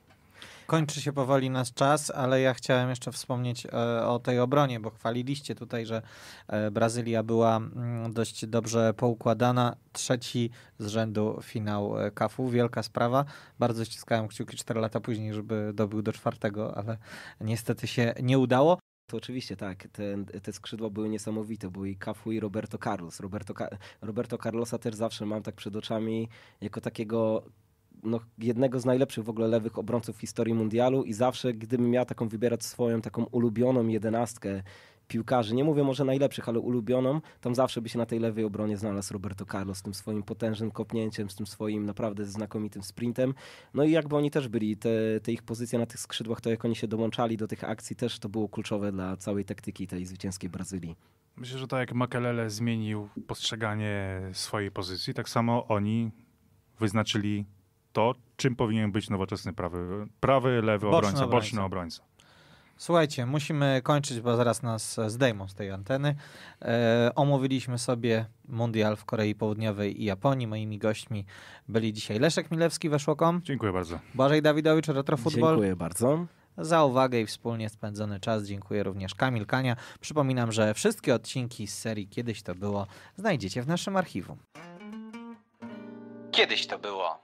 Kończy się powoli nasz czas, ale ja chciałem jeszcze wspomnieć e, o tej obronie, bo chwaliliście tutaj, że e, Brazylia była mm, dość dobrze poukładana. Trzeci z rzędu finał e, kafu, wielka sprawa. Bardzo ściskałem kciuki 4 lata później, żeby dobył do czwartego, ale niestety się nie udało. To oczywiście tak, te, te skrzydła były niesamowite, były i Cafu i Roberto Carlos. Roberto, Roberto Carlosa też zawsze mam tak przed oczami jako takiego no, jednego z najlepszych w ogóle lewych obrońców w historii mundialu i zawsze, gdybym miał taką wybierać swoją taką ulubioną jedenastkę piłkarzy, nie mówię może najlepszych, ale ulubioną, tam zawsze by się na tej lewej obronie znalazł Roberto Carlos z tym swoim potężnym kopnięciem, z tym swoim naprawdę znakomitym sprintem. No i jakby oni też byli, te, te ich pozycje na tych skrzydłach, to jak oni się dołączali do tych akcji, też to było kluczowe dla całej taktyki tej zwycięskiej Brazylii. Myślę, że tak jak Makelele zmienił postrzeganie swojej pozycji, tak samo oni wyznaczyli to, czym powinien być nowoczesny prawy, prawy lewy boczny obrońca, obrońca, boczny obrońca. Słuchajcie, musimy kończyć, bo zaraz nas e, zdejmą z tej anteny. E, omówiliśmy sobie Mundial w Korei Południowej i Japonii. Moimi gośćmi byli dzisiaj Leszek Milewski, Weszłokom. Dziękuję bardzo. Bożej Dawidowicz, Retrofutbol. Dziękuję bardzo za uwagę i wspólnie spędzony czas. Dziękuję również Kamil Kania. Przypominam, że wszystkie odcinki z serii Kiedyś to było znajdziecie w naszym archiwum. Kiedyś to było.